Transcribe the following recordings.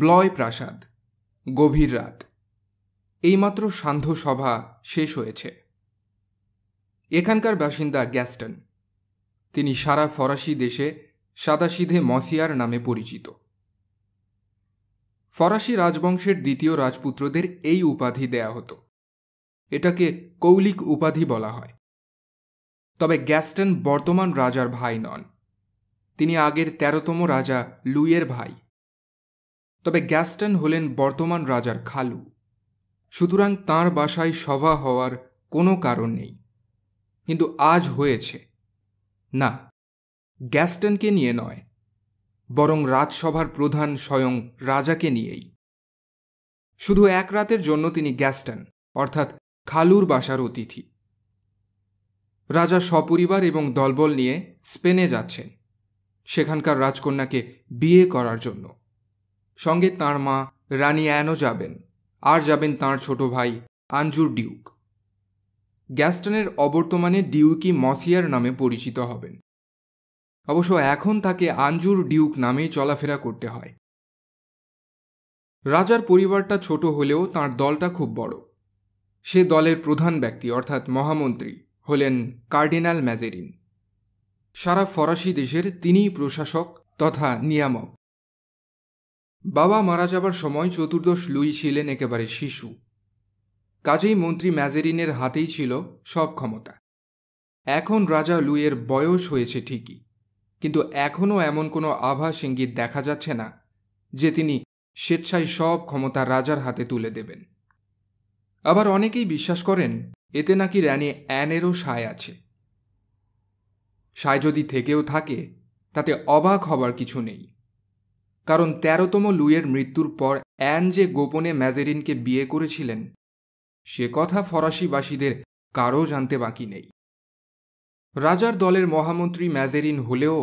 ব্লয় প্রাসাদ গভীর রাত এইমাত্র সান্ধ্য সভা শেষ হয়েছে এখানকার বাসিন্দা গ্যাস্টন তিনি সারা ফরাসি দেশে সাদাসিধে মসিয়ার নামে পরিচিত ফরাসি রাজবংশের দ্বিতীয় রাজপুত্রদের এই উপাধি দেয়া হতো এটাকে কৌলিক উপাধি বলা হয় তবে গ্যাস্টন বর্তমান রাজার ভাই নন তিনি আগের তেরোতম রাজা লুইয়ের ভাই তবে গ্যাস্টন হলেন বর্তমান রাজার খালু সুতরাং তার বাসায় সভা হওয়ার কোনো কারণ নেই কিন্তু আজ হয়েছে না গ্যাস্টনকে নিয়ে নয় বরং রাজসভার প্রধান স্বয়ং রাজাকে নিয়েই শুধু এক রাতের জন্য তিনি গ্যাস্টন অর্থাৎ খালুর বাসার অতিথি রাজা সপরিবার এবং দলবল নিয়ে স্পেনে যাচ্ছেন সেখানকার রাজকন্যাকে বিয়ে করার জন্য সঙ্গে তাঁর মা রানী অ্যানও যাবেন আর যাবেন তাঁর ছোট ভাই আঞ্জুর ডিউক গ্যাস্টনের অবর্তমানে ডিউকি মসিয়ার নামে পরিচিত হবেন অবশ্য এখন তাকে আঞ্জুর ডিউক নামে চলাফেরা করতে হয় রাজার পরিবারটা ছোট হলেও তার দলটা খুব বড় সে দলের প্রধান ব্যক্তি অর্থাৎ মহামন্ত্রী হলেন কার্ডিনাল ম্যাজেরিন সারা ফরাসি দেশের তিনিই প্রশাসক তথা নিয়ামক বাবা মারা যাবার সময় চতুর্দশ লুই ছিলেন একেবারে শিশু কাজেই মন্ত্রী ম্যাজেরিনের হাতেই ছিল সব ক্ষমতা এখন রাজা লুইয়ের বয়স হয়েছে ঠিকই কিন্তু এখনও এমন কোনো আভাস ইঙ্গিত দেখা যাচ্ছে না যে তিনি স্বেচ্ছায় সব ক্ষমতা রাজার হাতে তুলে দেবেন আবার অনেকেই বিশ্বাস করেন এতে নাকি রানী অ্যানেরও সায় আছে সায় যদি থেকেও থাকে তাতে অবাক হবার কিছু নেই কারণ তেরোতম লুইয়ের মৃত্যুর পর অ্যান যে গোপনে ম্যাজেরিনকে বিয়ে করেছিলেন সে কথা ফরাসিবাসীদের কারও জানতে বাকি নেই রাজার দলের মহামন্ত্রী ম্যাজেরিন হলেও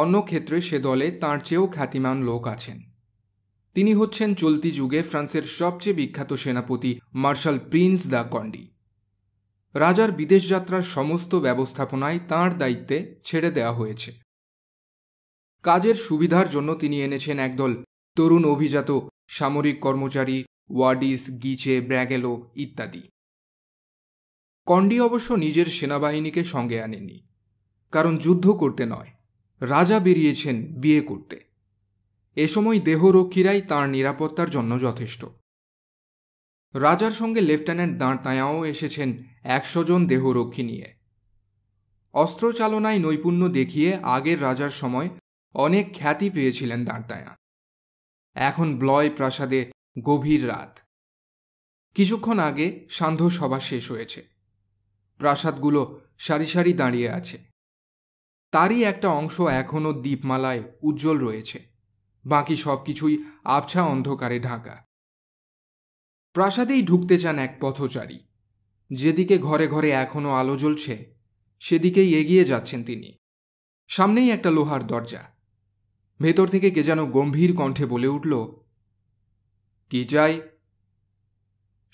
অন্য ক্ষেত্রে সে দলে তাঁর চেয়েও খ্যাতিমান লোক আছেন তিনি হচ্ছেন চলতি যুগে ফ্রান্সের সবচেয়ে বিখ্যাত সেনাপতি মার্শাল প্রিন্স দ্য কন্ডি রাজার বিদেশ যাত্রার সমস্ত ব্যবস্থাপনায় তাঁর দায়িত্বে ছেড়ে দেওয়া হয়েছে কাজের সুবিধার জন্য তিনি এনেছেন একদল তরুণ অভিজাত সামরিক কর্মচারী ওয়াডিস গিচে ব্র্যাগেলো ইত্যাদি কন্ডি অবশ্য নিজের সেনাবাহিনীকে সঙ্গে আনেননি কারণ যুদ্ধ করতে নয় রাজা বেরিয়েছেন বিয়ে করতে এ সময় দেহরক্ষীরাই তাঁর নিরাপত্তার জন্য যথেষ্ট রাজার সঙ্গে লেফটেন্যান্ট দাঁড়তায়াও এসেছেন একশো জন দেহরক্ষী নিয়ে অস্ত্রচালনায় নৈপুণ্য দেখিয়ে আগের রাজার সময় অনেক খ্যাতি পেয়েছিলেন দাঁড়তায়া এখন ব্লয় প্রাসাদে গভীর রাত কিছুক্ষণ আগে সান্ধ্য সভা শেষ হয়েছে প্রাসাদগুলো সারি সারি দাঁড়িয়ে আছে তারই একটা অংশ এখনও দ্বীপমালায় উজ্জ্বল রয়েছে বাকি সব কিছুই আবছা অন্ধকারে ঢাকা প্রাসাদেই ঢুকতে চান এক পথচারী যেদিকে ঘরে ঘরে এখনও আলো জ্বলছে সেদিকেই এগিয়ে যাচ্ছেন তিনি সামনেই একটা লোহার দরজা ভেতর থেকে কে যেন গম্ভীর কণ্ঠে বলে উঠল কি চাই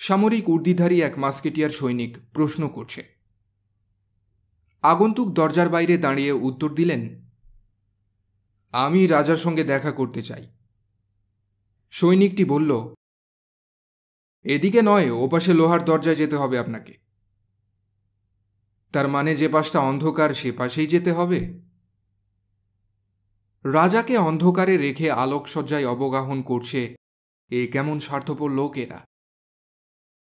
সামরিক উর্দিধারী এক মাস্কেটিয়ার সৈনিক প্রশ্ন করছে আগন্তুক দরজার বাইরে দাঁড়িয়ে উত্তর দিলেন আমি রাজার সঙ্গে দেখা করতে চাই সৈনিকটি বলল এদিকে নয় ওপাশে লোহার দরজায় যেতে হবে আপনাকে তার মানে যে পাশটা অন্ধকার সে পাশেই যেতে হবে রাজাকে অন্ধকারে রেখে আলোকসজ্জায় অবগাহন করছে এ কেমন স্বার্থপর লোক এরা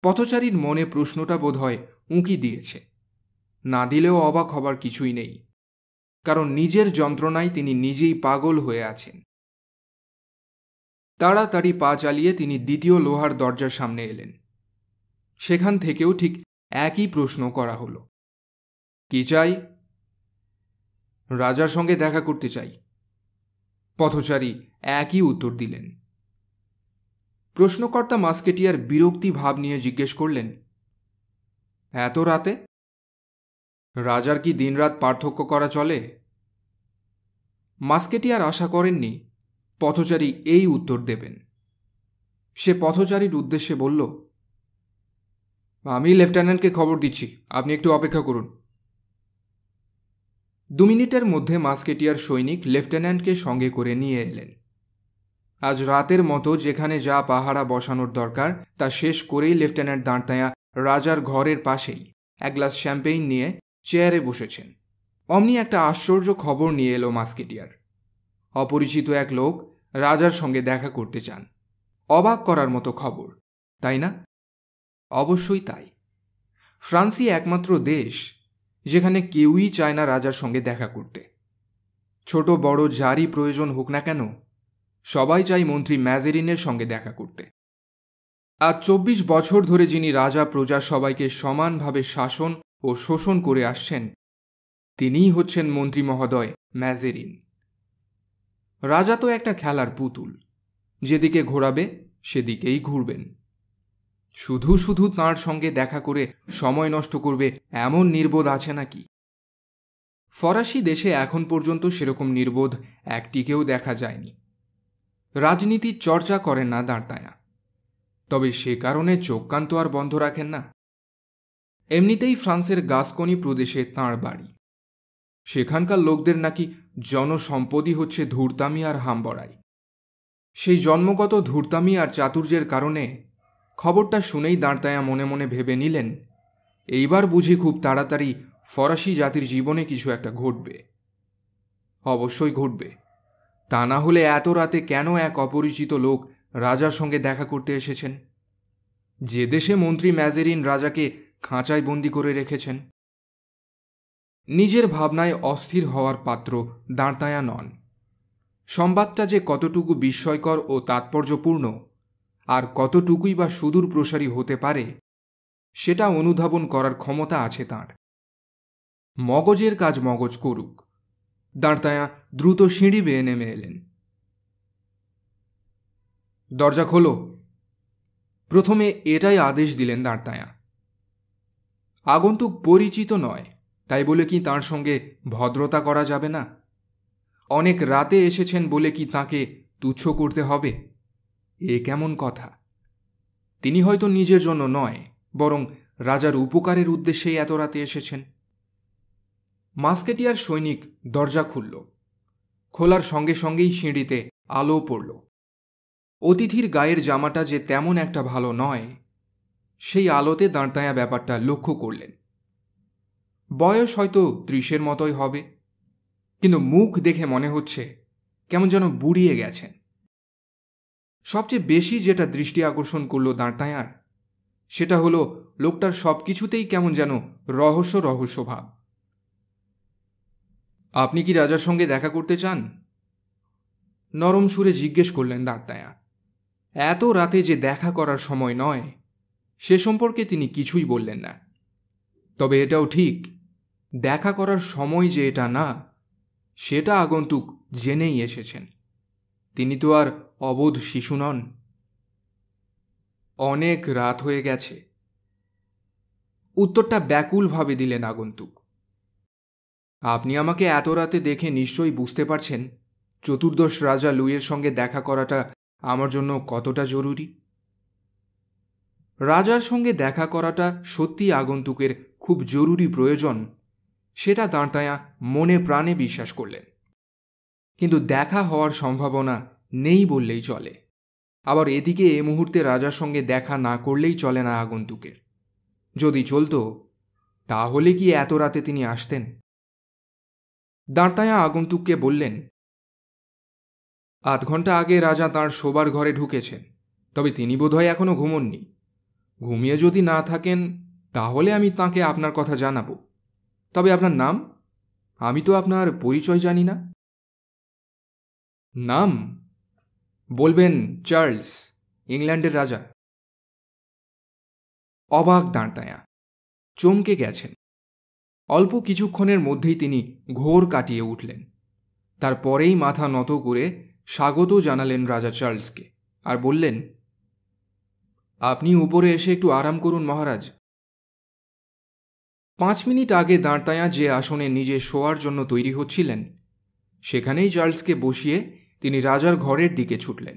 পথচারীর মনে প্রশ্নটা বোধহয় উঁকি দিয়েছে না দিলেও অবাক হবার কিছুই নেই কারণ নিজের যন্ত্রণায় তিনি নিজেই পাগল হয়ে আছেন তাড়াতাড়ি পা চালিয়ে তিনি দ্বিতীয় লোহার দরজার সামনে এলেন সেখান থেকেও ঠিক একই প্রশ্ন করা হল কি চাই রাজার সঙ্গে দেখা করতে চাই পথচারী একই উত্তর দিলেন প্রশ্নকর্তা মাস্কেটিয়ার বিরক্তি ভাব নিয়ে জিজ্ঞেস করলেন এত রাতে রাজার কি দিনরাত পার্থক্য করা চলে মাস্কেটিয়ার আশা করেননি পথচারী এই উত্তর দেবেন সে পথচারীর উদ্দেশ্যে বলল আমি লেফটেন্যান্টকে খবর দিচ্ছি আপনি একটু অপেক্ষা করুন দু মিনিটের মধ্যে মাস্কেটিয়ার সৈনিক লেফটেন্যান্টকে সঙ্গে করে নিয়ে এলেন আজ রাতের মতো যেখানে যা পাহারা বসানোর দরকার তা শেষ করেই লেফটেন্যান্ট দাঁড়তায়া রাজার ঘরের পাশেই এক গ্লাস শ্যাম্পেইন নিয়ে চেয়ারে বসেছেন অমনি একটা আশ্চর্য খবর নিয়ে এলো মাস্কেটিয়ার অপরিচিত এক লোক রাজার সঙ্গে দেখা করতে চান অবাক করার মতো খবর তাই না অবশ্যই তাই ফ্রান্সই একমাত্র দেশ যেখানে কেউই চায় না রাজার সঙ্গে দেখা করতে ছোট বড় যারই প্রয়োজন হোক না কেন সবাই চাই মন্ত্রী ম্যাজেরিনের সঙ্গে দেখা করতে আজ চব্বিশ বছর ধরে যিনি রাজা প্রজা সবাইকে সমানভাবে শাসন ও শোষণ করে আসছেন তিনিই হচ্ছেন মন্ত্রী মহোদয় ম্যাজেরিন রাজা তো একটা খেলার পুতুল যেদিকে ঘোরাবে সেদিকেই ঘুরবেন শুধু শুধু তাঁর সঙ্গে দেখা করে সময় নষ্ট করবে এমন নির্বোধ আছে নাকি ফরাসি দেশে এখন পর্যন্ত সেরকম নির্বোধ একটিকেও দেখা যায়নি রাজনীতির চর্চা করেন না দাঁড়তায়া তবে সে কারণে তো আর বন্ধ রাখেন না এমনিতেই ফ্রান্সের গাসকনি প্রদেশে তাঁর বাড়ি সেখানকার লোকদের নাকি জনসম্পদই হচ্ছে ধূর্তামি আর হাম্বড়াই সেই জন্মগত ধূর্তামি আর চাতুর্যের কারণে খবরটা শুনেই দাঁড়তায়া মনে মনে ভেবে নিলেন এইবার বুঝি খুব তাড়াতাড়ি ফরাসি জাতির জীবনে কিছু একটা ঘটবে অবশ্যই ঘটবে তা না হলে এত রাতে কেন এক অপরিচিত লোক রাজার সঙ্গে দেখা করতে এসেছেন যে দেশে মন্ত্রী ম্যাজেরিন রাজাকে খাঁচায় বন্দি করে রেখেছেন নিজের ভাবনায় অস্থির হওয়ার পাত্র দাঁড়তায়া নন সংবাদটা যে কতটুকু বিস্ময়কর ও তাৎপর্যপূর্ণ আর কতটুকুই বা সুদূর প্রসারী হতে পারে সেটা অনুধাবন করার ক্ষমতা আছে তার মগজের কাজ মগজ করুক দাঁড়তায়া দ্রুত সিঁড়ি বেয়ে নেমে এলেন দরজা খোলো প্রথমে এটাই আদেশ দিলেন দাঁড়তায়া আগন্তুক পরিচিত নয় তাই বলে কি তার সঙ্গে ভদ্রতা করা যাবে না অনেক রাতে এসেছেন বলে কি তাকে তুচ্ছ করতে হবে এ কেমন কথা তিনি হয়তো নিজের জন্য নয় বরং রাজার উপকারের উদ্দেশ্যেই এত রাতে এসেছেন মাস্কেটিয়ার সৈনিক দরজা খুলল খোলার সঙ্গে সঙ্গেই সিঁড়িতে আলো পড়ল অতিথির গায়ের জামাটা যে তেমন একটা ভালো নয় সেই আলোতে দাঁড়তায়া ব্যাপারটা লক্ষ্য করলেন বয়স হয়তো ত্রিশের মতোই হবে কিন্তু মুখ দেখে মনে হচ্ছে কেমন যেন বুড়িয়ে গেছেন সবচেয়ে বেশি যেটা দৃষ্টি আকর্ষণ করলো দাঁড়তায়ার সেটা হলো লোকটার সব কিছুতেই কেমন যেন রহস্য রহস্য ভাব আপনি কি রাজার সঙ্গে দেখা করতে চান নরম সুরে জিজ্ঞেস করলেন দাঁড়তায়া এত রাতে যে দেখা করার সময় নয় সে সম্পর্কে তিনি কিছুই বললেন না তবে এটাও ঠিক দেখা করার সময় যে এটা না সেটা আগন্তুক জেনেই এসেছেন তিনি তো আর অবোধ শিশু নন অনেক রাত হয়ে গেছে উত্তরটা ব্যাকুলভাবে দিলেন আগন্তুক আপনি আমাকে এত রাতে দেখে নিশ্চয়ই বুঝতে পারছেন চতুর্দশ রাজা লুইয়ের সঙ্গে দেখা করাটা আমার জন্য কতটা জরুরি রাজার সঙ্গে দেখা করাটা সত্যি আগন্তুকের খুব জরুরি প্রয়োজন সেটা দাঁড়তায়া মনে প্রাণে বিশ্বাস করলেন কিন্তু দেখা হওয়ার সম্ভাবনা নেই বললেই চলে আবার এদিকে এ মুহূর্তে রাজার সঙ্গে দেখা না করলেই চলে না আগন্তুকের যদি চলত তাহলে কি এত রাতে তিনি আসতেন দাঁড়তায়া আগন্তুককে বললেন আধ ঘন্টা আগে রাজা তাঁর শোবার ঘরে ঢুকেছেন তবে তিনি বোধহয় এখনও ঘুমননি ঘুমিয়ে যদি না থাকেন তাহলে আমি তাকে আপনার কথা জানাবো তবে আপনার নাম আমি তো আপনার পরিচয় জানি না নাম বলবেন চার্লস ইংল্যান্ডের রাজা অবাক দাঁড়তায়া চমকে গেছেন অল্প কিছুক্ষণের মধ্যেই তিনি ঘোর কাটিয়ে উঠলেন তারপরেই মাথা নত করে স্বাগত জানালেন রাজা চার্লসকে আর বললেন আপনি উপরে এসে একটু আরাম করুন মহারাজ পাঁচ মিনিট আগে দাঁড়তায়া যে আসনে নিজে শোয়ার জন্য তৈরি হচ্ছিলেন সেখানেই চার্লসকে বসিয়ে তিনি রাজার ঘরের দিকে ছুটলেন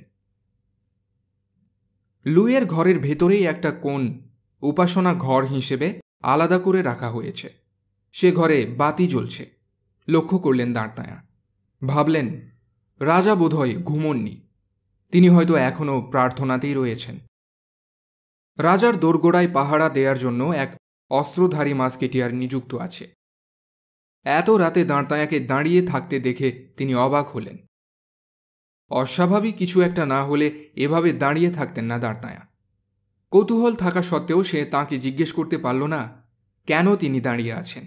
লুইয়ের ঘরের ভেতরেই একটা কোণ উপাসনা ঘর হিসেবে আলাদা করে রাখা হয়েছে সে ঘরে বাতি জ্বলছে লক্ষ্য করলেন দাঁড়তায়া ভাবলেন রাজা বোধহয় ঘুমননি তিনি হয়তো এখনও প্রার্থনাতেই রয়েছেন রাজার দোরগোড়ায় পাহারা দেওয়ার জন্য এক অস্ত্রধারী মাস্কেটিয়ার নিযুক্ত আছে এত রাতে দাঁড়তায়াকে দাঁড়িয়ে থাকতে দেখে তিনি অবাক হলেন অস্বাভাবিক কিছু একটা না হলে এভাবে দাঁড়িয়ে থাকতেন না দাঁড়নায়া কৌতূহল থাকা সত্ত্বেও সে তাকে জিজ্ঞেস করতে পারল না কেন তিনি দাঁড়িয়ে আছেন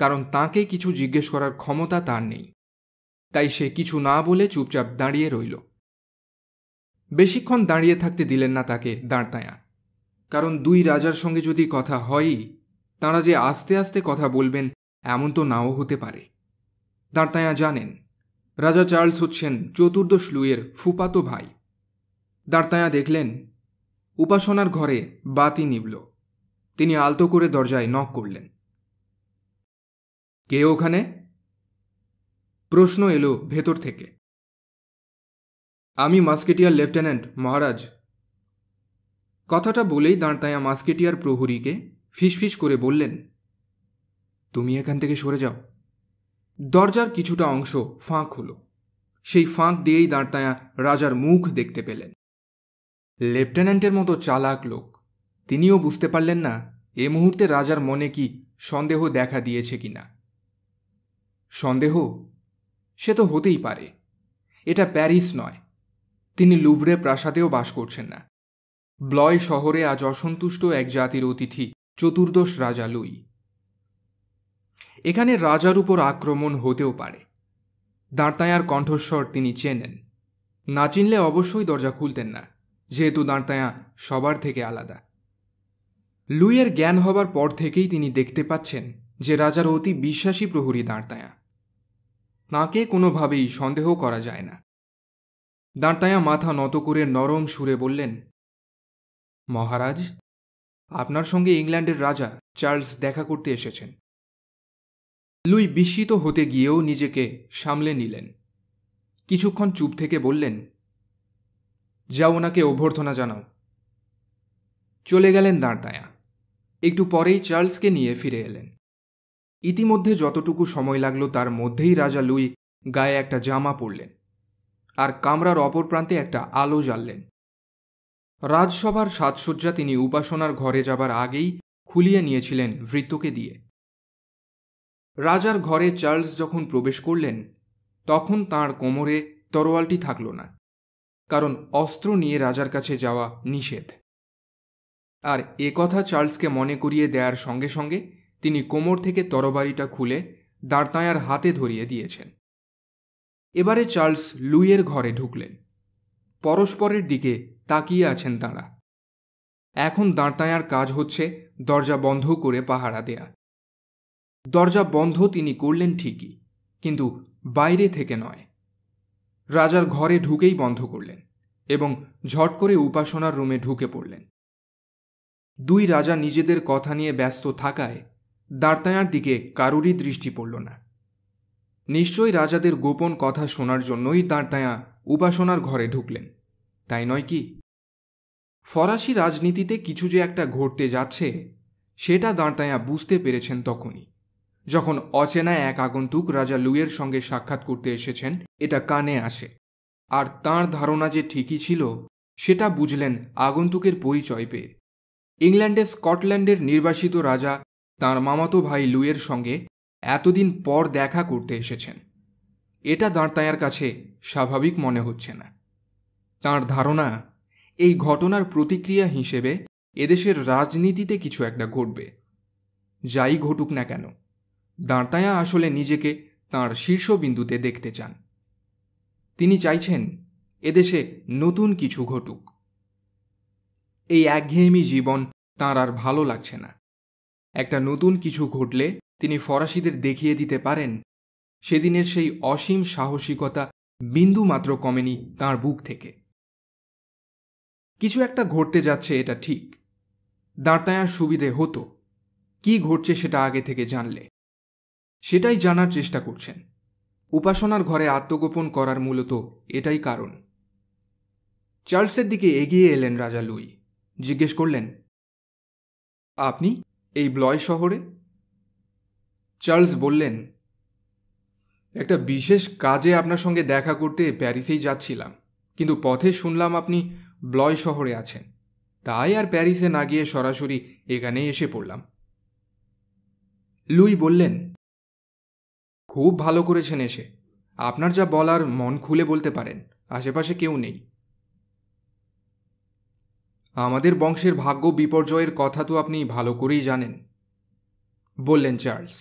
কারণ তাকে কিছু জিজ্ঞেস করার ক্ষমতা তার নেই তাই সে কিছু না বলে চুপচাপ দাঁড়িয়ে রইল বেশিক্ষণ দাঁড়িয়ে থাকতে দিলেন না তাকে দাঁড়নায়া কারণ দুই রাজার সঙ্গে যদি কথা হয়ই তাঁরা যে আস্তে আস্তে কথা বলবেন এমন তো নাও হতে পারে দাঁড়তায়া জানেন রাজা চার্লস হচ্ছেন চতুর্দশ লুইয়ের ফুপাতো ভাই দাঁড়তায়া দেখলেন উপাসনার ঘরে বাতি নিবল তিনি আলতো করে দরজায় নক করলেন কে ওখানে প্রশ্ন এলো ভেতর থেকে আমি মাস্কেটিয়ার লেফটেন্যান্ট মহারাজ কথাটা বলেই দাঁড়তায়া মাস্কেটিয়ার প্রহরীকে ফিসফিস করে বললেন তুমি এখান থেকে সরে যাও দরজার কিছুটা অংশ ফাঁক হলো সেই ফাঁক দিয়েই দাঁড়তায়া রাজার মুখ দেখতে পেলেন লেফটেন্যান্টের মতো চালাক লোক তিনিও বুঝতে পারলেন না এ মুহূর্তে রাজার মনে কি সন্দেহ দেখা দিয়েছে কিনা সন্দেহ সে তো হতেই পারে এটা প্যারিস নয় তিনি লুভরে প্রাসাদেও বাস করছেন না ব্লয় শহরে আজ অসন্তুষ্ট এক জাতির অতিথি চতুর্দশ রাজা লুই এখানে রাজার উপর আক্রমণ হতেও পারে দাঁড়তায়ার কণ্ঠস্বর তিনি চেনেন না চিনলে অবশ্যই দরজা খুলতেন না যেহেতু দাঁড়তায়া সবার থেকে আলাদা লুইয়ের জ্ঞান হবার পর থেকেই তিনি দেখতে পাচ্ছেন যে রাজার অতি বিশ্বাসী প্রহরী দাঁড়তায়া তাঁকে কোনোভাবেই সন্দেহ করা যায় না দাঁড়তায়া মাথা নত করে নরম সুরে বললেন মহারাজ আপনার সঙ্গে ইংল্যান্ডের রাজা চার্লস দেখা করতে এসেছেন লুই বিস্মিত হতে গিয়েও নিজেকে সামলে নিলেন কিছুক্ষণ চুপ থেকে বললেন যাও ওনাকে অভ্যর্থনা জানাও চলে গেলেন দাঁড়দায়া একটু পরেই চার্লসকে নিয়ে ফিরে এলেন ইতিমধ্যে যতটুকু সময় লাগলো তার মধ্যেই রাজা লুই গায়ে একটা জামা পরলেন আর কামরার অপর প্রান্তে একটা আলো জ্বাললেন রাজসভার সাজসজ্জা তিনি উপাসনার ঘরে যাবার আগেই খুলিয়ে নিয়েছিলেন ভৃত্যকে দিয়ে রাজার ঘরে চার্লস যখন প্রবেশ করলেন তখন তার কোমরে তরোয়ালটি থাকল না কারণ অস্ত্র নিয়ে রাজার কাছে যাওয়া নিষেধ আর এ কথা চার্লসকে মনে করিয়ে দেওয়ার সঙ্গে সঙ্গে তিনি কোমর থেকে তরবারিটা খুলে দাঁড়তায়ার হাতে ধরিয়ে দিয়েছেন এবারে চার্লস লুইয়ের ঘরে ঢুকলেন পরস্পরের দিকে তাকিয়ে আছেন তাঁরা এখন দাঁড়তায়ার কাজ হচ্ছে দরজা বন্ধ করে পাহারা দেয়া দরজা বন্ধ তিনি করলেন ঠিকই কিন্তু বাইরে থেকে নয় রাজার ঘরে ঢুকেই বন্ধ করলেন এবং ঝট করে উপাসনার রুমে ঢুকে পড়লেন দুই রাজা নিজেদের কথা নিয়ে ব্যস্ত থাকায় দার্তায়ার দিকে কারুরই দৃষ্টি পড়ল না নিশ্চয়ই রাজাদের গোপন কথা শোনার জন্যই দাঁড়তায়া উপাসনার ঘরে ঢুকলেন তাই নয় কি ফরাসি রাজনীতিতে কিছু যে একটা ঘটতে যাচ্ছে সেটা দাঁড়তায়া বুঝতে পেরেছেন তখনই যখন অচেনা এক আগন্তুক রাজা লুইয়ের সঙ্গে সাক্ষাৎ করতে এসেছেন এটা কানে আসে আর তার ধারণা যে ঠিকই ছিল সেটা বুঝলেন আগন্তুকের পরিচয় পেয়ে ইংল্যান্ডে স্কটল্যান্ডের নির্বাসিত রাজা তাঁর মামাতো ভাই লুইয়ের সঙ্গে এতদিন পর দেখা করতে এসেছেন এটা দাঁড়তায়ার কাছে স্বাভাবিক মনে হচ্ছে না তার ধারণা এই ঘটনার প্রতিক্রিয়া হিসেবে এদেশের রাজনীতিতে কিছু একটা ঘটবে যাই ঘটুক না কেন দাঁড়তায়া আসলে নিজেকে তাঁর শীর্ষবিন্দুতে দেখতে চান তিনি চাইছেন এদেশে নতুন কিছু ঘটুক এই একঘেয়েমি জীবন তাঁর আর ভালো লাগছে না একটা নতুন কিছু ঘটলে তিনি ফরাসিদের দেখিয়ে দিতে পারেন সেদিনের সেই অসীম সাহসিকতা বিন্দু মাত্র কমেনি তাঁর বুক থেকে কিছু একটা ঘটতে যাচ্ছে এটা ঠিক দাঁড়তায়ার সুবিধে হতো কি ঘটছে সেটা আগে থেকে জানলে সেটাই জানার চেষ্টা করছেন উপাসনার ঘরে আত্মগোপন করার মূলত এটাই কারণ চার্লসের দিকে এগিয়ে এলেন রাজা লুই জিজ্ঞেস করলেন আপনি এই ব্লয় শহরে চার্লস বললেন একটা বিশেষ কাজে আপনার সঙ্গে দেখা করতে প্যারিসেই যাচ্ছিলাম কিন্তু পথে শুনলাম আপনি ব্লয় শহরে আছেন তাই আর প্যারিসে না গিয়ে সরাসরি এখানেই এসে পড়লাম লুই বললেন খুব ভালো করেছেন এসে আপনার যা বলার মন খুলে বলতে পারেন আশেপাশে কেউ নেই আমাদের বংশের ভাগ্য বিপর্যয়ের কথা তো আপনি ভালো করেই জানেন বললেন চার্লস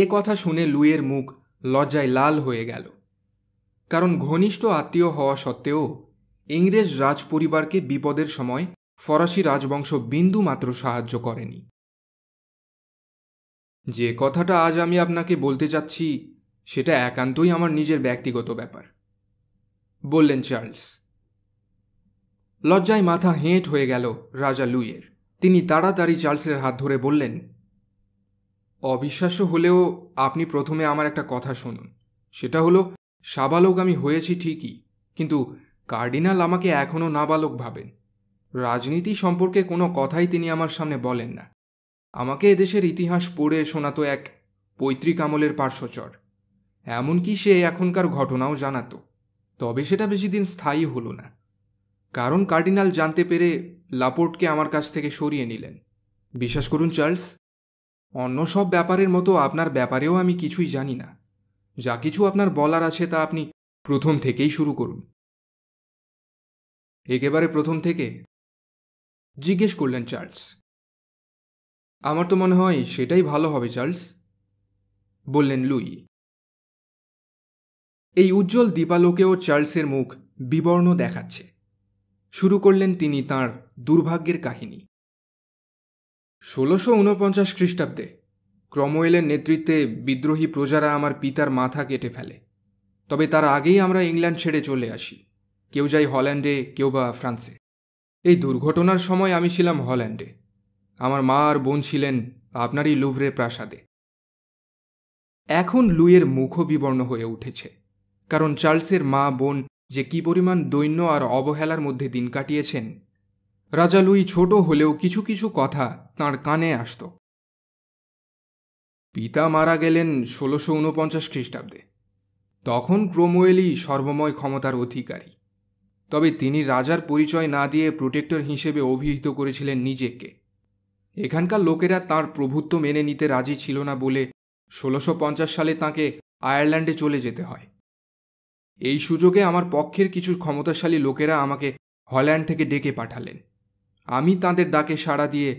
এ কথা শুনে লুইয়ের মুখ লজ্জায় লাল হয়ে গেল কারণ ঘনিষ্ঠ আত্মীয় হওয়া সত্ত্বেও ইংরেজ রাজপরিবারকে বিপদের সময় ফরাসি রাজবংশ বিন্দু মাত্র সাহায্য করেনি যে কথাটা আজ আমি আপনাকে বলতে চাচ্ছি সেটা একান্তই আমার নিজের ব্যক্তিগত ব্যাপার বললেন চার্লস লজ্জায় মাথা হেঁট হয়ে গেল রাজা লুইয়ের তিনি তাড়াতাড়ি চার্লসের হাত ধরে বললেন অবিশ্বাস্য হলেও আপনি প্রথমে আমার একটা কথা শুনুন সেটা হলো সাবালক আমি হয়েছি ঠিকই কিন্তু কার্ডিনাল আমাকে এখনও নাবালক ভাবেন রাজনীতি সম্পর্কে কোনো কথাই তিনি আমার সামনে বলেন না আমাকে এদেশের ইতিহাস পড়ে শোনাতো এক পৈতৃক আমলের পার্শ্বচর এমনকি সে এখনকার ঘটনাও জানাতো তবে সেটা বেশি দিন স্থায়ী হলো না কারণ কার্ডিনাল জানতে পেরে লাপোর্টকে আমার কাছ থেকে সরিয়ে নিলেন বিশ্বাস করুন চার্লস অন্য সব ব্যাপারের মতো আপনার ব্যাপারেও আমি কিছুই জানি না যা কিছু আপনার বলার আছে তা আপনি প্রথম থেকেই শুরু করুন একেবারে প্রথম থেকে জিজ্ঞেস করলেন চার্লস আমার তো মনে হয় সেটাই ভালো হবে চার্লস বললেন লুই এই উজ্জ্বল দীপালোকেও চার্লসের মুখ বিবর্ণ দেখাচ্ছে শুরু করলেন তিনি তার দুর্ভাগ্যের কাহিনী ষোলোশো ঊনপঞ্চাশ খ্রিস্টাব্দে ক্রমওয়েলের নেতৃত্বে বিদ্রোহী প্রজারা আমার পিতার মাথা কেটে ফেলে তবে তার আগেই আমরা ইংল্যান্ড ছেড়ে চলে আসি কেউ যাই হল্যান্ডে কেউ বা ফ্রান্সে এই দুর্ঘটনার সময় আমি ছিলাম হল্যান্ডে আমার মা আর বোন ছিলেন আপনারই লুভরে প্রাসাদে এখন লুইয়ের বিবর্ণ হয়ে উঠেছে কারণ চার্লসের মা বোন যে কি পরিমাণ দৈন্য আর অবহেলার মধ্যে দিন কাটিয়েছেন রাজা লুই ছোট হলেও কিছু কিছু কথা তাঁর কানে আসত পিতা মারা গেলেন ষোলোশো উনপঞ্চাশ খ্রিস্টাব্দে তখন ক্রোমওয়েলই সর্বময় ক্ষমতার অধিকারী তবে তিনি রাজার পরিচয় না দিয়ে প্রোটেক্টর হিসেবে অভিহিত করেছিলেন নিজেকে এখানকার লোকেরা তার প্রভুত্ব মেনে নিতে রাজি ছিল না বলে ষোলোশো সালে তাকে আয়ারল্যান্ডে চলে যেতে হয় এই সুযোগে আমার পক্ষের কিছু ক্ষমতাশালী লোকেরা আমাকে হল্যান্ড থেকে ডেকে পাঠালেন আমি তাদের ডাকে সাড়া দিয়ে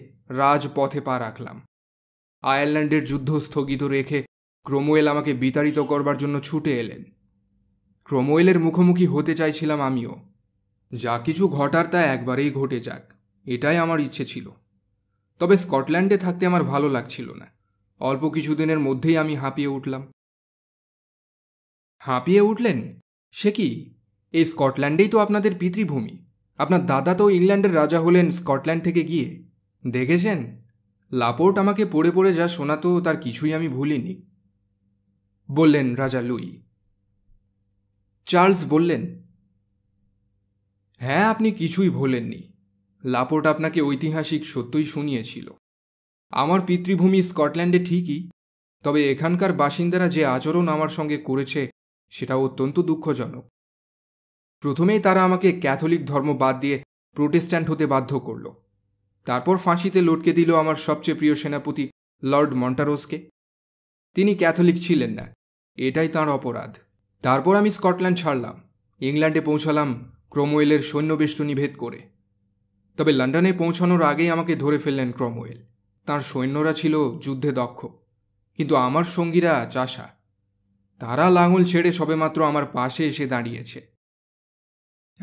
রাজপথে পা রাখলাম আয়ারল্যান্ডের যুদ্ধ স্থগিত রেখে ক্রোমোয়েল আমাকে বিতাড়িত করবার জন্য ছুটে এলেন ক্রোমোয়েলের মুখোমুখি হতে চাইছিলাম আমিও যা কিছু ঘটার তা একবারেই ঘটে যাক এটাই আমার ইচ্ছে ছিল তবে স্কটল্যান্ডে থাকতে আমার ভালো লাগছিল না অল্প কিছুদিনের মধ্যেই আমি হাঁপিয়ে উঠলাম হাঁপিয়ে উঠলেন সে কি এই স্কটল্যান্ডেই তো আপনাদের পিতৃভূমি আপনার দাদা তো ইংল্যান্ডের রাজা হলেন স্কটল্যান্ড থেকে গিয়ে দেখেছেন লাপোর্ট আমাকে পড়ে পড়ে যা শোনাতো তার কিছুই আমি ভুলিনি বললেন রাজা লুই চার্লস বললেন হ্যাঁ আপনি কিছুই ভোলেননি লাপোর্ট আপনাকে ঐতিহাসিক সত্যই শুনিয়েছিল আমার পিতৃভূমি স্কটল্যান্ডে ঠিকই তবে এখানকার বাসিন্দারা যে আচরণ আমার সঙ্গে করেছে সেটা অত্যন্ত দুঃখজনক প্রথমেই তারা আমাকে ক্যাথলিক ধর্ম বাদ দিয়ে প্রোটেস্ট্যান্ট হতে বাধ্য করল তারপর ফাঁসিতে লটকে দিল আমার সবচেয়ে প্রিয় সেনাপতি লর্ড মন্টারোসকে তিনি ক্যাথলিক ছিলেন না এটাই তার অপরাধ তারপর আমি স্কটল্যান্ড ছাড়লাম ইংল্যান্ডে পৌঁছালাম ক্রোমোয়েলের সৈন্যবেষ্ট নিভেদ করে তবে লন্ডনে পৌঁছানোর আগেই আমাকে ধরে ফেললেন ক্রমওয়েল তার সৈন্যরা ছিল যুদ্ধে দক্ষ কিন্তু আমার সঙ্গীরা চাষা তারা লাঙল ছেড়ে সবেমাত্র আমার পাশে এসে দাঁড়িয়েছে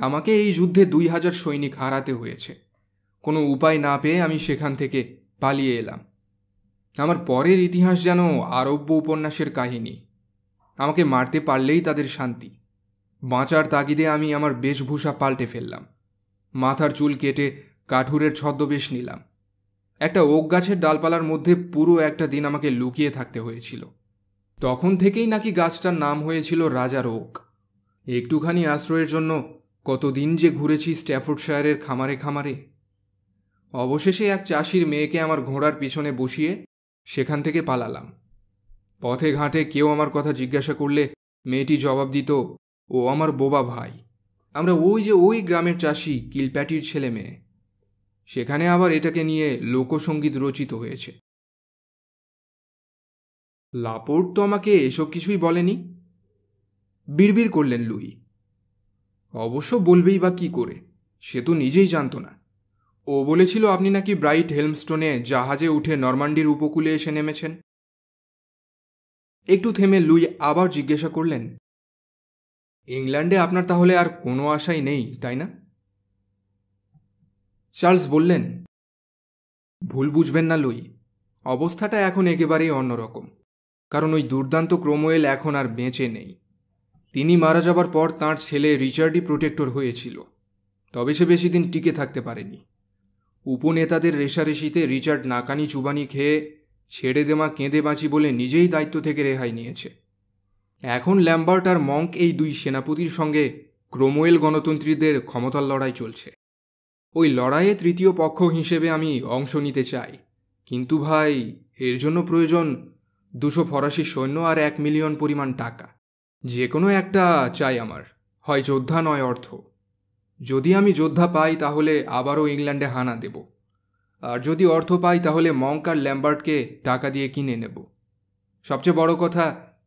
আমাকে এই যুদ্ধে দুই হাজার সৈনিক হারাতে হয়েছে কোনো উপায় না পেয়ে আমি সেখান থেকে পালিয়ে এলাম আমার পরের ইতিহাস যেন আরব্য উপন্যাসের কাহিনী আমাকে মারতে পারলেই তাদের শান্তি বাঁচার তাগিদে আমি আমার বেশভূষা পাল্টে ফেললাম মাথার চুল কেটে কাঠুরের ছদ্মবেশ নিলাম একটা ওক গাছের ডালপালার মধ্যে পুরো একটা দিন আমাকে লুকিয়ে থাকতে হয়েছিল তখন থেকেই নাকি গাছটার নাম হয়েছিল রাজার ওক একটুখানি আশ্রয়ের জন্য কতদিন যে ঘুরেছি স্ট্যাফোর্ডশায়ারের খামারে খামারে অবশেষে এক চাষির মেয়েকে আমার ঘোড়ার পিছনে বসিয়ে সেখান থেকে পালালাম পথে ঘাটে কেউ আমার কথা জিজ্ঞাসা করলে মেয়েটি জবাব দিত ও আমার বোবা ভাই আমরা ওই যে ওই গ্রামের চাষি কিলপ্যাটির ছেলে মেয়ে সেখানে আবার এটাকে নিয়ে লোকসঙ্গীত রচিত হয়েছে লাপোর্ট তো আমাকে এসব কিছুই বলেনি বিড়বিড় করলেন লুই অবশ্য বলবেই বা কি করে সে তো নিজেই জানত না ও বলেছিল আপনি নাকি ব্রাইট হেলমস্টোনে জাহাজে উঠে নরমান্ডির উপকূলে এসে নেমেছেন একটু থেমে লুই আবার জিজ্ঞাসা করলেন ইংল্যান্ডে আপনার তাহলে আর কোনো আশাই নেই তাই না চার্লস বললেন ভুল বুঝবেন না লুই অবস্থাটা এখন একেবারেই অন্যরকম কারণ ওই দুর্দান্ত ক্রোমোয়েল এখন আর বেঁচে নেই তিনি মারা যাবার পর তাঁর ছেলে রিচার্ডই প্রোটেক্টর হয়েছিল তবে সে বেশি দিন টিকে থাকতে পারেনি উপনেতাদের রেশারেশিতে রিচার্ড নাকানি চুবানি খেয়ে ছেড়ে দেমা কেঁদে বাঁচি বলে নিজেই দায়িত্ব থেকে রেহাই নিয়েছে এখন ল্যাম্বার্ট আর মঙ্ক এই দুই সেনাপতির সঙ্গে ক্রোমোয়েল গণতন্ত্রীদের ক্ষমতার লড়াই চলছে ওই লড়াইয়ে তৃতীয় পক্ষ হিসেবে আমি অংশ নিতে চাই কিন্তু ভাই এর জন্য প্রয়োজন দুশো ফরাসি সৈন্য আর এক মিলিয়ন পরিমাণ টাকা যে কোনো একটা চাই আমার হয় যোদ্ধা নয় অর্থ যদি আমি যোদ্ধা পাই তাহলে আবারও ইংল্যান্ডে হানা দেব আর যদি অর্থ পাই তাহলে মঙ্ক আর ল্যাম্বার্টকে টাকা দিয়ে কিনে নেব সবচেয়ে বড় কথা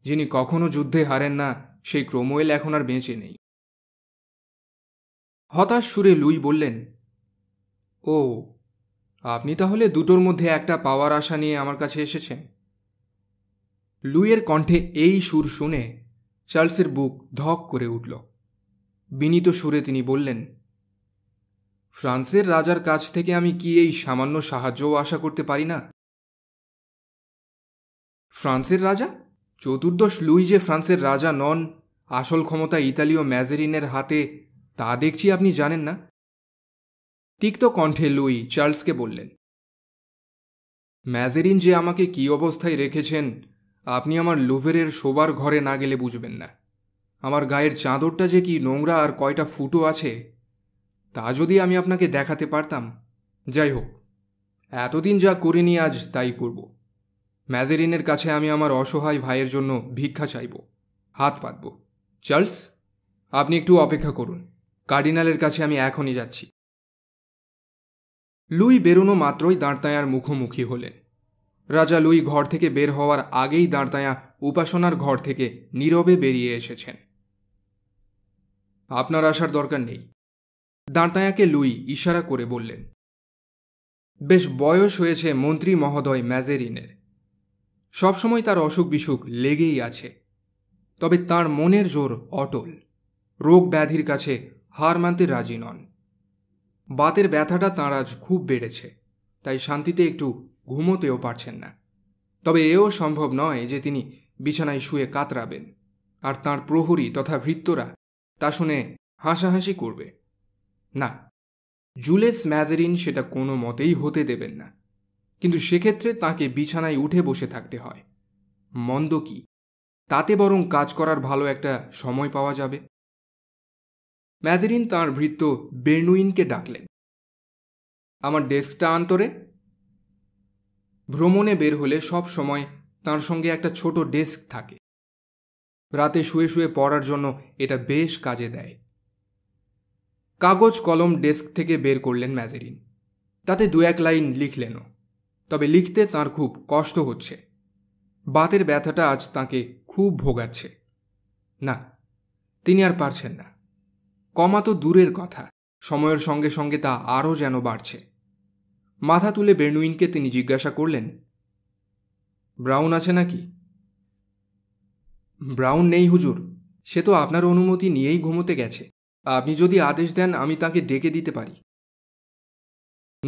যিনি কখনো যুদ্ধে হারেন না সেই ক্রোমোয়েল এখন আর বেঁচে নেই হতাশ সুরে লুই বললেন ও আপনি তাহলে দুটোর মধ্যে একটা পাওয়ার আশা নিয়ে আমার কাছে এসেছেন লুইয়ের কণ্ঠে এই সুর শুনে চার্লসের বুক ধক করে উঠল বিনীত সুরে তিনি বললেন ফ্রান্সের রাজার কাছ থেকে আমি কি এই সামান্য সাহায্যও আশা করতে পারি না ফ্রান্সের রাজা চতুর্দশ লুই যে ফ্রান্সের রাজা নন আসল ক্ষমতা ইতালীয় ম্যাজেরিনের হাতে তা দেখছি আপনি জানেন না তিক্ত কণ্ঠে লুই চার্লসকে বললেন ম্যাজেরিন যে আমাকে কি অবস্থায় রেখেছেন আপনি আমার লুভেরের শোবার ঘরে না গেলে বুঝবেন না আমার গায়ের চাদরটা যে কি নোংরা আর কয়টা ফুটো আছে তা যদি আমি আপনাকে দেখাতে পারতাম যাই হোক এতদিন যা করিনি আজ তাই করবো ম্যাজেরিনের কাছে আমি আমার অসহায় ভাইয়ের জন্য ভিক্ষা চাইব হাত পাতব চার্লস আপনি একটু অপেক্ষা করুন কার্ডিনালের কাছে আমি এখনই যাচ্ছি লুই বেরোনো মাত্রই দাঁড়তায়ার মুখোমুখি হলেন রাজা লুই ঘর থেকে বের হওয়ার আগেই দাঁড়তায়া উপাসনার ঘর থেকে নীরবে বেরিয়ে এসেছেন আপনার আসার দরকার নেই দাঁড়তায়াকে লুই ইশারা করে বললেন বেশ বয়স হয়েছে মন্ত্রী মহোদয় ম্যাজেরিনের সবসময় তার অসুখ বিসুখ লেগেই আছে তবে তার মনের জোর অটল রোগ ব্যাধির কাছে হার মানতে রাজি নন বাতের ব্যথাটা তাঁর আজ খুব বেড়েছে তাই শান্তিতে একটু ঘুমোতেও পারছেন না তবে এও সম্ভব নয় যে তিনি বিছানায় শুয়ে কাতরাবেন আর তার প্রহরী তথা ভৃত্যরা তা শুনে হাসাহাসি করবে না জুলেস ম্যাজেরিন সেটা কোনো মতেই হতে দেবেন না কিন্তু সেক্ষেত্রে তাকে বিছানায় উঠে বসে থাকতে হয় মন্দ কি তাতে বরং কাজ করার ভালো একটা সময় পাওয়া যাবে ম্যাজেরিন তাঁর ভৃত্য বের্নুইনকে ডাকলেন আমার ডেস্কটা আন্তরে ভ্রমণে বের হলে সব সময় তার সঙ্গে একটা ছোট ডেস্ক থাকে রাতে শুয়ে শুয়ে পড়ার জন্য এটা বেশ কাজে দেয় কাগজ কলম ডেস্ক থেকে বের করলেন ম্যাজেরিন তাতে দু এক লাইন লিখলেনও তবে লিখতে তার খুব কষ্ট হচ্ছে বাতের ব্যথাটা আজ তাকে খুব ভোগাচ্ছে না তিনি আর পারছেন না কমা তো দূরের কথা সময়ের সঙ্গে সঙ্গে তা আরও যেন বাড়ছে মাথা তুলে বেনুইনকে তিনি জিজ্ঞাসা করলেন ব্রাউন আছে নাকি ব্রাউন নেই হুজুর সে তো আপনার অনুমতি নিয়েই ঘুমোতে গেছে আপনি যদি আদেশ দেন আমি তাকে ডেকে দিতে পারি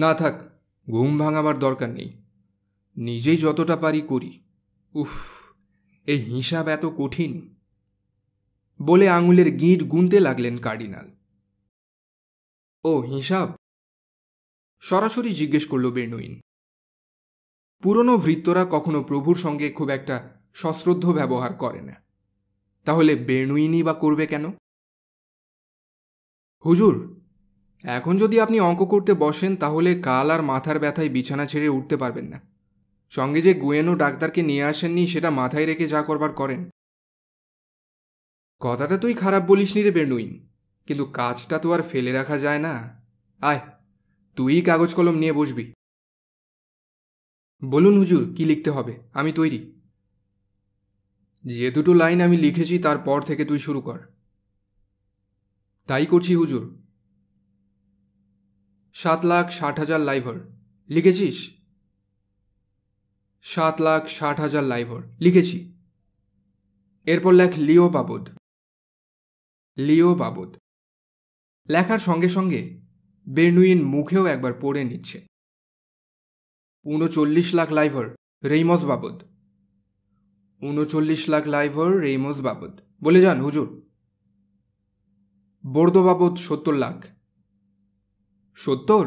না থাক ঘুম ভাঙাবার দরকার নেই নিজেই যতটা পারি করি উফ এই হিসাব এত কঠিন বলে আঙুলের গিঁট গুনতে লাগলেন কার্ডিনাল ও হিসাব সরাসরি জিজ্ঞেস করল বেনুইন পুরনো ভৃত্যরা কখনো প্রভুর সঙ্গে খুব একটা সশ্রদ্ধ ব্যবহার করে না তাহলে বেনুইনই বা করবে কেন হুজুর এখন যদি আপনি অঙ্ক করতে বসেন তাহলে কাল আর মাথার ব্যথায় বিছানা ছেড়ে উঠতে পারবেন না সঙ্গে যে গুয়েনো ডাক্তারকে নিয়ে আসেননি সেটা মাথায় রেখে যা করবার করেন কথাটা তুই খারাপ বলিস নি রে বেনুইন কিন্তু কাজটা তো আর ফেলে রাখা যায় না আয় তুই কাগজ কলম নিয়ে বসবি বলুন হুজুর কি লিখতে হবে আমি তৈরি যে দুটো লাইন আমি লিখেছি তারপর থেকে তুই শুরু কর তাই করছি হুজুর সাত লাখ ষাট হাজার লাইভার লিখেছিস সাত লাখ ষাট হাজার লাইভার লিখেছি এরপর লেখ লিও বাবদ লিও বাবদ লেখার সঙ্গে সঙ্গে বেনুইন মুখেও একবার পড়ে নিচ্ছে উনচল্লিশ লাখ লাইভার রেইমস বাবদ উনচল্লিশ লাখ লাইভার রেইমস বাবদ বলে যান হুজুর বর্দ বাবদ সত্তর লাখ সত্তর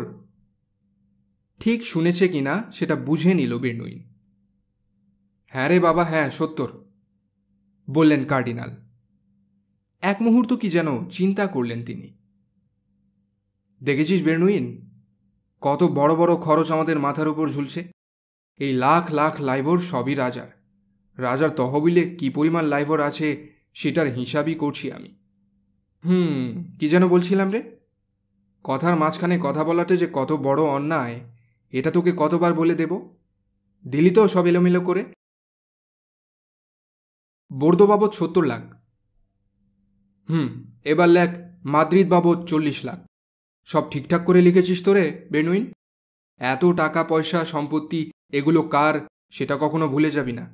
ঠিক শুনেছে কি না সেটা বুঝে নিল বেনুইন হ্যাঁ রে বাবা হ্যাঁ সত্তর বললেন কার্ডিনাল এক মুহূর্ত কি যেন চিন্তা করলেন তিনি দেখেছিস বেনুইন কত বড় বড় খরচ আমাদের মাথার উপর ঝুলছে এই লাখ লাখ লাইভর সবই রাজার রাজার তহবিলে কি পরিমাণ লাইভর আছে সেটার হিসাবই করছি আমি হুম কি যেন বলছিলাম রে কথার মাঝখানে কথা বলাটা যে কত বড় অন্যায় এটা তোকে কতবার বলে দেব দিলি তো সব এলোমেলো করে বোর্দ বাবদ সত্তর লাখ হুম এবার লেখ মাদ্রিদ বাবদ চল্লিশ লাখ সব ঠিকঠাক করে লিখেছিস তোরে বেনুইন এত টাকা পয়সা সম্পত্তি এগুলো কার সেটা কখনো ভুলে যাবি না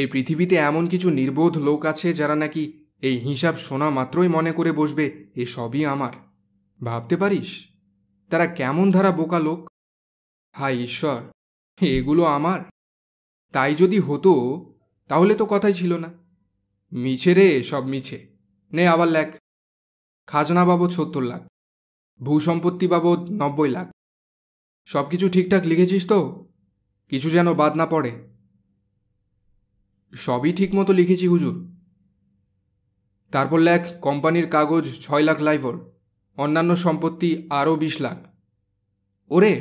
এই পৃথিবীতে এমন কিছু নির্বোধ লোক আছে যারা নাকি এই হিসাব শোনা মাত্রই মনে করে বসবে এ সবই আমার ভাবতে পারিস তারা কেমন ধারা বোকা লোক হায় ঈশ্বর এগুলো আমার তাই যদি হতো তাহলে তো কথাই ছিল না মিছে রে সব মিছে নে আবার লেখ খাজনা বাবদ সত্তর লাখ ভূসম্পত্তি বাবদ নব্বই লাখ সব কিছু ঠিকঠাক লিখেছিস তো কিছু যেন বাদ না পড়ে সবই ঠিক মতো লিখেছি হুজুর তারপর লেখ কোম্পানির কাগজ ছয় লাখ লাইভর অন্যান্য সম্পত্তি আরও বিশ লাখ ওরে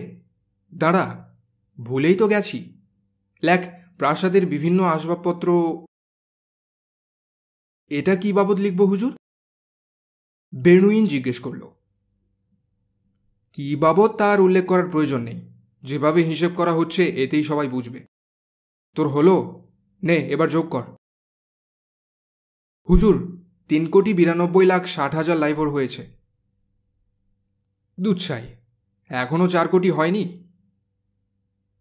দাঁড়া ভুলেই তো গেছি লেখ প্রাসাদের বিভিন্ন আসবাবপত্র এটা কি বাবদ লিখব হুজুর বেনুইন জিজ্ঞেস করল কি বাবদ তার উল্লেখ করার প্রয়োজন নেই যেভাবে হিসেব করা হচ্ছে এতেই সবাই বুঝবে তোর হলো নে এবার যোগ কর হুজুর তিন কোটি বিরানব্বই লাখ ষাট হাজার লাইভর হয়েছে দুধসাই এখনও চার কোটি হয়নি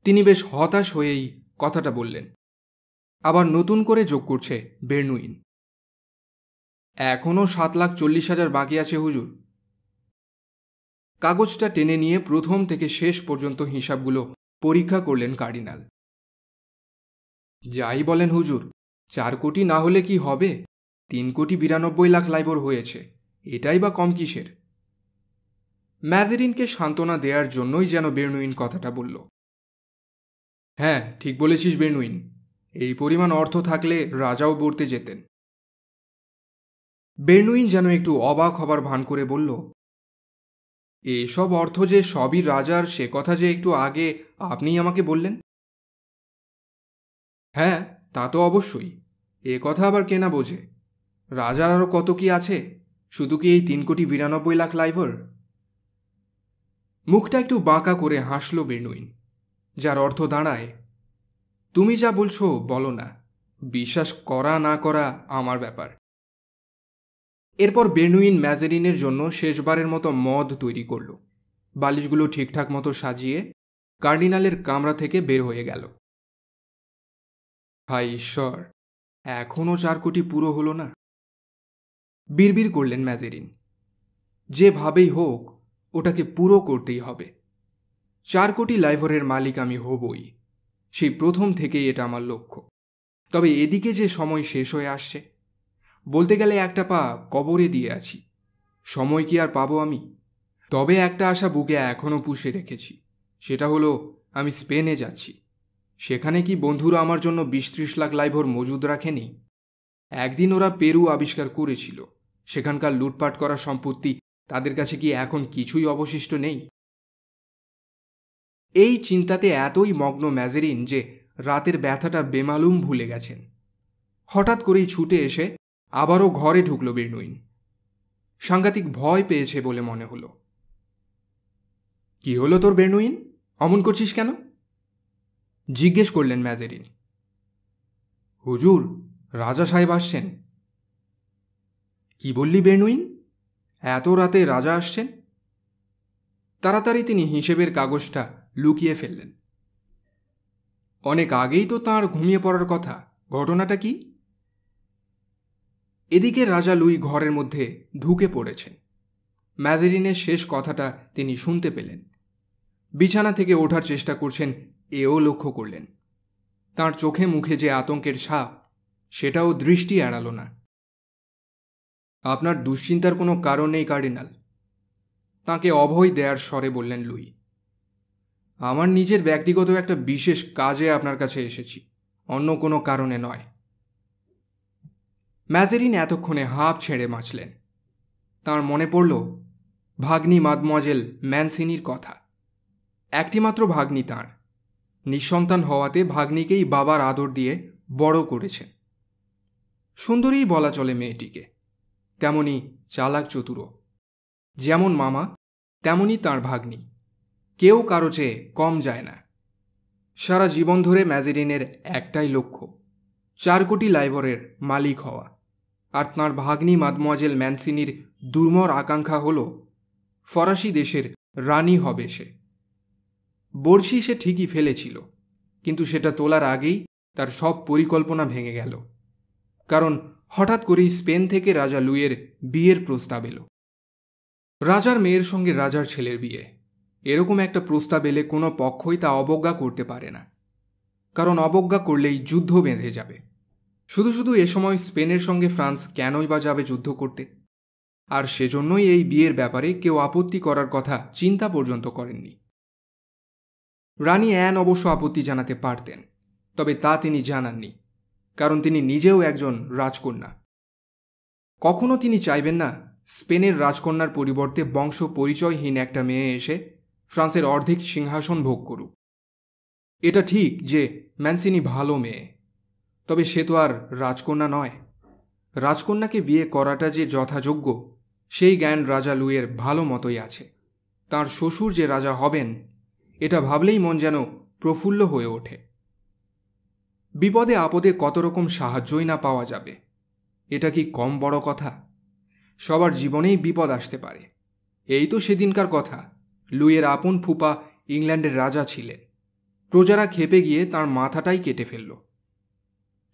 তিনি বেশ হতাশ হয়েই কথাটা বললেন আবার নতুন করে যোগ করছে বেরনুইন এখনও সাত লাখ চল্লিশ হাজার বাকি আছে হুজুর কাগজটা টেনে নিয়ে প্রথম থেকে শেষ পর্যন্ত হিসাবগুলো পরীক্ষা করলেন কার্ডিনাল যাই বলেন হুজুর চার কোটি না হলে কি হবে তিন কোটি বিরানব্বই লাখ লাইবর হয়েছে এটাই বা কম কিসের ম্যাজেরিনকে সান্ত্বনা দেওয়ার জন্যই যেন বেরনুইন কথাটা বলল হ্যাঁ ঠিক বলেছিস বেরনুইন এই পরিমাণ অর্থ থাকলে রাজাও বলতে যেতেন বেরনুইন যেন একটু অবাক হবার ভান করে বলল এসব অর্থ যে সবই রাজার সে কথা যে একটু আগে আপনি আমাকে বললেন হ্যাঁ তা তো অবশ্যই এ কথা আবার কেনা বোঝে রাজার আরও কত কি আছে শুধু কি এই তিন কোটি বিরানব্বই লাখ লাইভার মুখটা একটু বাঁকা করে হাসল বেনুইন যার অর্থ দাঁড়ায় তুমি যা বলছো বলো না বিশ্বাস করা না করা আমার ব্যাপার এরপর বেনুইন ম্যাজেরিনের জন্য শেষবারের মতো মদ তৈরি করল বালিশগুলো ঠিকঠাক মতো সাজিয়ে কার্ডিনালের কামরা থেকে বের হয়ে গেল হাই ঈশ্বর এখনও চার কোটি পুরো হলো না বিড়বিড় করলেন ম্যাজেরিন যেভাবেই হোক ওটাকে পুরো করতেই হবে চার কোটি লাইভরের মালিক আমি হবই সেই প্রথম থেকেই এটা আমার লক্ষ্য তবে এদিকে যে সময় শেষ হয়ে আসছে বলতে গেলে একটা পা কবরে দিয়ে আছি সময় কি আর পাবো আমি তবে একটা আশা বুকে এখনও পুষে রেখেছি সেটা হলো আমি স্পেনে যাচ্ছি সেখানে কি বন্ধুরা আমার জন্য বিশ ত্রিশ লাখ লাইভর মজুদ রাখেনি একদিন ওরা পেরু আবিষ্কার করেছিল সেখানকার লুটপাট করা সম্পত্তি তাদের কাছে কি এখন কিছুই অবশিষ্ট নেই এই চিন্তাতে এতই মগ্ন ম্যাজেরিন যে রাতের ব্যথাটা বেমালুম ভুলে গেছেন হঠাৎ করেই ছুটে এসে আবারও ঘরে ঢুকল বিরনুইন সাংঘাতিক ভয় পেয়েছে বলে মনে হলো কি হলো তোর বেরনুইন অমন করছিস কেন জিজ্ঞেস করলেন ম্যাজেরিন হুজুর রাজা সাহেব আসছেন কি বললি বেরনুইন এত রাতে রাজা আসছেন তাড়াতাড়ি তিনি হিসেবের কাগজটা লুকিয়ে ফেললেন অনেক আগেই তো তার ঘুমিয়ে পড়ার কথা ঘটনাটা কি এদিকে রাজা লুই ঘরের মধ্যে ঢুকে পড়েছেন ম্যাজেরিনের শেষ কথাটা তিনি শুনতে পেলেন বিছানা থেকে ওঠার চেষ্টা করছেন এও লক্ষ্য করলেন তার চোখে মুখে যে আতঙ্কের ছাপ সেটাও দৃষ্টি এড়াল না আপনার দুশ্চিন্তার কোনো কারণ নেই কার্ডিনাল তাকে অভয় দেয়ার স্বরে বললেন লুই আমার নিজের ব্যক্তিগত একটা বিশেষ কাজে আপনার কাছে এসেছি অন্য কোনো কারণে নয় ম্যাথেরিন এতক্ষণে হাঁপ ছেড়ে মাছলেন তার মনে পড়ল ভাগ্নি মাদমজেল ম্যানসিনির কথা একটিমাত্র ভাগ্নি তাঁর নিঃসন্তান হওয়াতে ভাগ্নিকেই বাবার আদর দিয়ে বড় করেছেন সুন্দরীই বলা চলে মেয়েটিকে তেমনি চালাক চতুরও যেমন মামা তেমনি তাঁর ভাগ্নি কেউ কারো চেয়ে কম যায় না সারা জীবন ধরে ম্যাজেরিনের একটাই লক্ষ্য চার কোটি লাইভরের মালিক হওয়া আর তাঁর ভাগ্নি মাদমোয়াজেল ম্যানসিনির দুর্মর আকাঙ্ক্ষা হল ফরাসি দেশের রানী হবে সে বড়শি সে ঠিকই ফেলেছিল কিন্তু সেটা তোলার আগেই তার সব পরিকল্পনা ভেঙে গেল কারণ হঠাৎ করেই স্পেন থেকে রাজা লুইয়ের বিয়ের প্রস্তাব এলো রাজার মেয়ের সঙ্গে রাজার ছেলের বিয়ে এরকম একটা প্রস্তাব এলে কোনো পক্ষই তা অবজ্ঞা করতে পারে না কারণ অবজ্ঞা করলেই যুদ্ধ বেঁধে যাবে শুধু শুধু এ সময় স্পেনের সঙ্গে ফ্রান্স কেনই বা যাবে যুদ্ধ করতে আর সেজন্যই এই বিয়ের ব্যাপারে কেউ আপত্তি করার কথা চিন্তা পর্যন্ত করেননি রানী অ্যান অবশ্য আপত্তি জানাতে পারতেন তবে তা তিনি জানাননি কারণ তিনি নিজেও একজন রাজকন্যা কখনো তিনি চাইবেন না স্পেনের রাজকন্যার পরিবর্তে বংশ পরিচয়হীন একটা মেয়ে এসে ফ্রান্সের অর্ধেক সিংহাসন ভোগ করুক এটা ঠিক যে ম্যানসিনি ভালো মেয়ে তবে সে তো আর রাজকন্যা নয় রাজকন্যাকে বিয়ে করাটা যে যথাযোগ্য সেই জ্ঞান রাজা লুইয়ের ভালো মতোই আছে তার শ্বশুর যে রাজা হবেন এটা ভাবলেই মন যেন প্রফুল্ল হয়ে ওঠে বিপদে আপদে কত রকম সাহায্যই না পাওয়া যাবে এটা কি কম বড় কথা সবার জীবনেই বিপদ আসতে পারে এই তো সেদিনকার কথা লুইয়ের আপন ফুপা ইংল্যান্ডের রাজা ছিলেন প্রজারা খেপে গিয়ে তার মাথাটাই কেটে ফেলল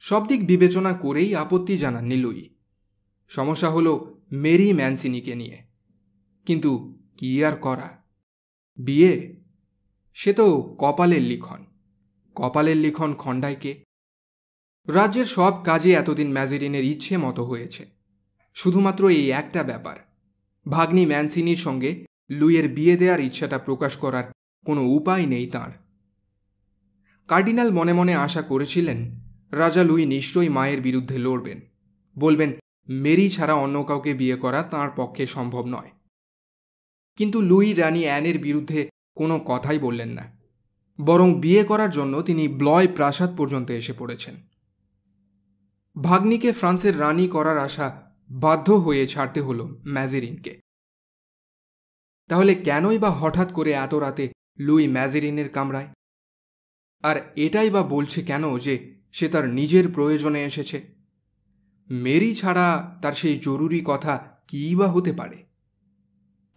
সব দিক বিবেচনা করেই আপত্তি জানাননি লুই সমস্যা হলো মেরি ম্যানসিনিকে নিয়ে কিন্তু কি আর করা বিয়ে সে তো কপালের লিখন কপালের লিখন খণ্ডাইকে রাজ্যের সব কাজে এতদিন ম্যাজেরিনের ইচ্ছে মতো হয়েছে শুধুমাত্র এই একটা ব্যাপার ভাগ্নি ম্যানসিনির সঙ্গে লুইয়ের বিয়ে দেওয়ার ইচ্ছাটা প্রকাশ করার কোনো উপায় নেই তার কার্ডিনাল মনে মনে আশা করেছিলেন রাজা লুই নিশ্চয়ই মায়ের বিরুদ্ধে লড়বেন বলবেন মেরি ছাড়া অন্য কাউকে বিয়ে করা তার পক্ষে সম্ভব নয় কিন্তু লুই রানী অ্যানের বিরুদ্ধে কোনো কথাই বললেন না বরং বিয়ে করার জন্য তিনি ব্লয় প্রাসাদ পর্যন্ত এসে পড়েছেন ভাগ্নিকে ফ্রান্সের রানী করার আশা বাধ্য হয়ে ছাড়তে হলো ম্যাজেরিনকে তাহলে কেনই বা হঠাৎ করে এত রাতে লুই ম্যাজেরিনের কামরায় আর এটাই বা বলছে কেন যে সে তার নিজের প্রয়োজনে এসেছে মেরি ছাড়া তার সেই জরুরি কথা কী বা হতে পারে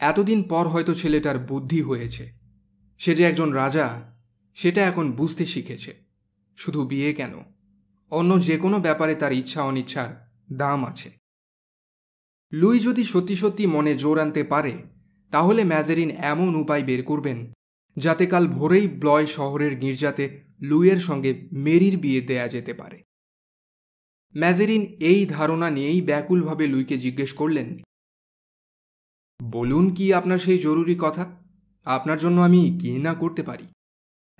এতদিন পর হয়তো ছেলেটার বুদ্ধি হয়েছে সে যে একজন রাজা সেটা এখন বুঝতে শিখেছে শুধু বিয়ে কেন অন্য যে কোনো ব্যাপারে তার ইচ্ছা অনিচ্ছার দাম আছে লুই যদি সত্যি সত্যি মনে জোর আনতে পারে তাহলে ম্যাজেরিন এমন উপায় বের করবেন যাতে কাল ভোরেই ব্লয় শহরের গির্জাতে লুইয়ের সঙ্গে মেরির বিয়ে দেয়া যেতে পারে ম্যাজেরিন এই ধারণা নিয়েই ব্যাকুলভাবে লুইকে জিজ্ঞেস করলেন বলুন কি আপনার সেই জরুরি কথা আপনার জন্য আমি কি না করতে পারি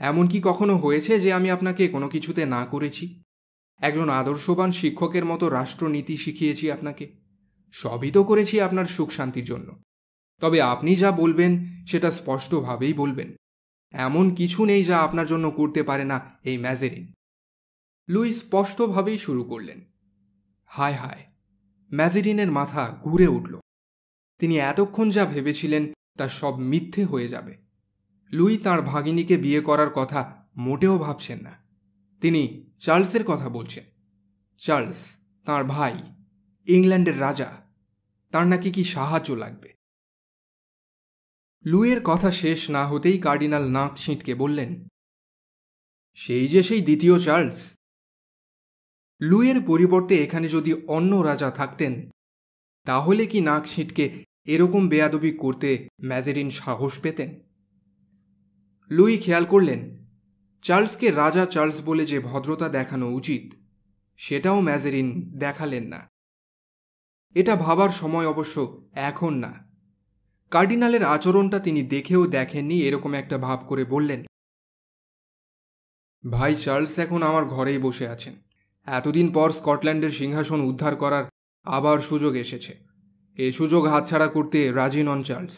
এমন কি কখনো হয়েছে যে আমি আপনাকে কোনো কিছুতে না করেছি একজন আদর্শবান শিক্ষকের মতো রাষ্ট্রনীতি শিখিয়েছি আপনাকে সবই তো করেছি আপনার সুখ শান্তির জন্য তবে আপনি যা বলবেন সেটা স্পষ্টভাবেই বলবেন এমন কিছু নেই যা আপনার জন্য করতে পারে না এই ম্যাজেরিন লুই স্পষ্টভাবেই শুরু করলেন হায় হায় ম্যাজেরিনের মাথা ঘুরে উঠল তিনি এতক্ষণ যা ভেবেছিলেন তা সব মিথ্যে হয়ে যাবে লুই তার ভাগিনীকে বিয়ে করার কথা মোটেও ভাবছেন না তিনি চার্লসের কথা বলছেন চার্লস তার ভাই ইংল্যান্ডের রাজা তার নাকি কি সাহায্য লাগবে লুয়ের কথা শেষ না হতেই কার্ডিনাল নাক ছিঁটকে বললেন সেই যে সেই দ্বিতীয় চার্লস লুয়ের পরিবর্তে এখানে যদি অন্য রাজা থাকতেন তাহলে কি নাক ছিঁটকে এরকম বেয়াদবি করতে ম্যাজেরিন সাহস পেতেন লুই খেয়াল করলেন চার্লসকে রাজা চার্লস বলে যে ভদ্রতা দেখানো উচিত সেটাও ম্যাজেরিন দেখালেন না এটা ভাবার সময় অবশ্য এখন না কার্ডিনালের আচরণটা তিনি দেখেও দেখেননি এরকম একটা ভাব করে বললেন ভাই চার্লস এখন আমার ঘরেই বসে আছেন এতদিন পর স্কটল্যান্ডের সিংহাসন উদ্ধার করার আবার সুযোগ এসেছে এ সুযোগ হাতছাড়া করতে রাজি নন চার্লস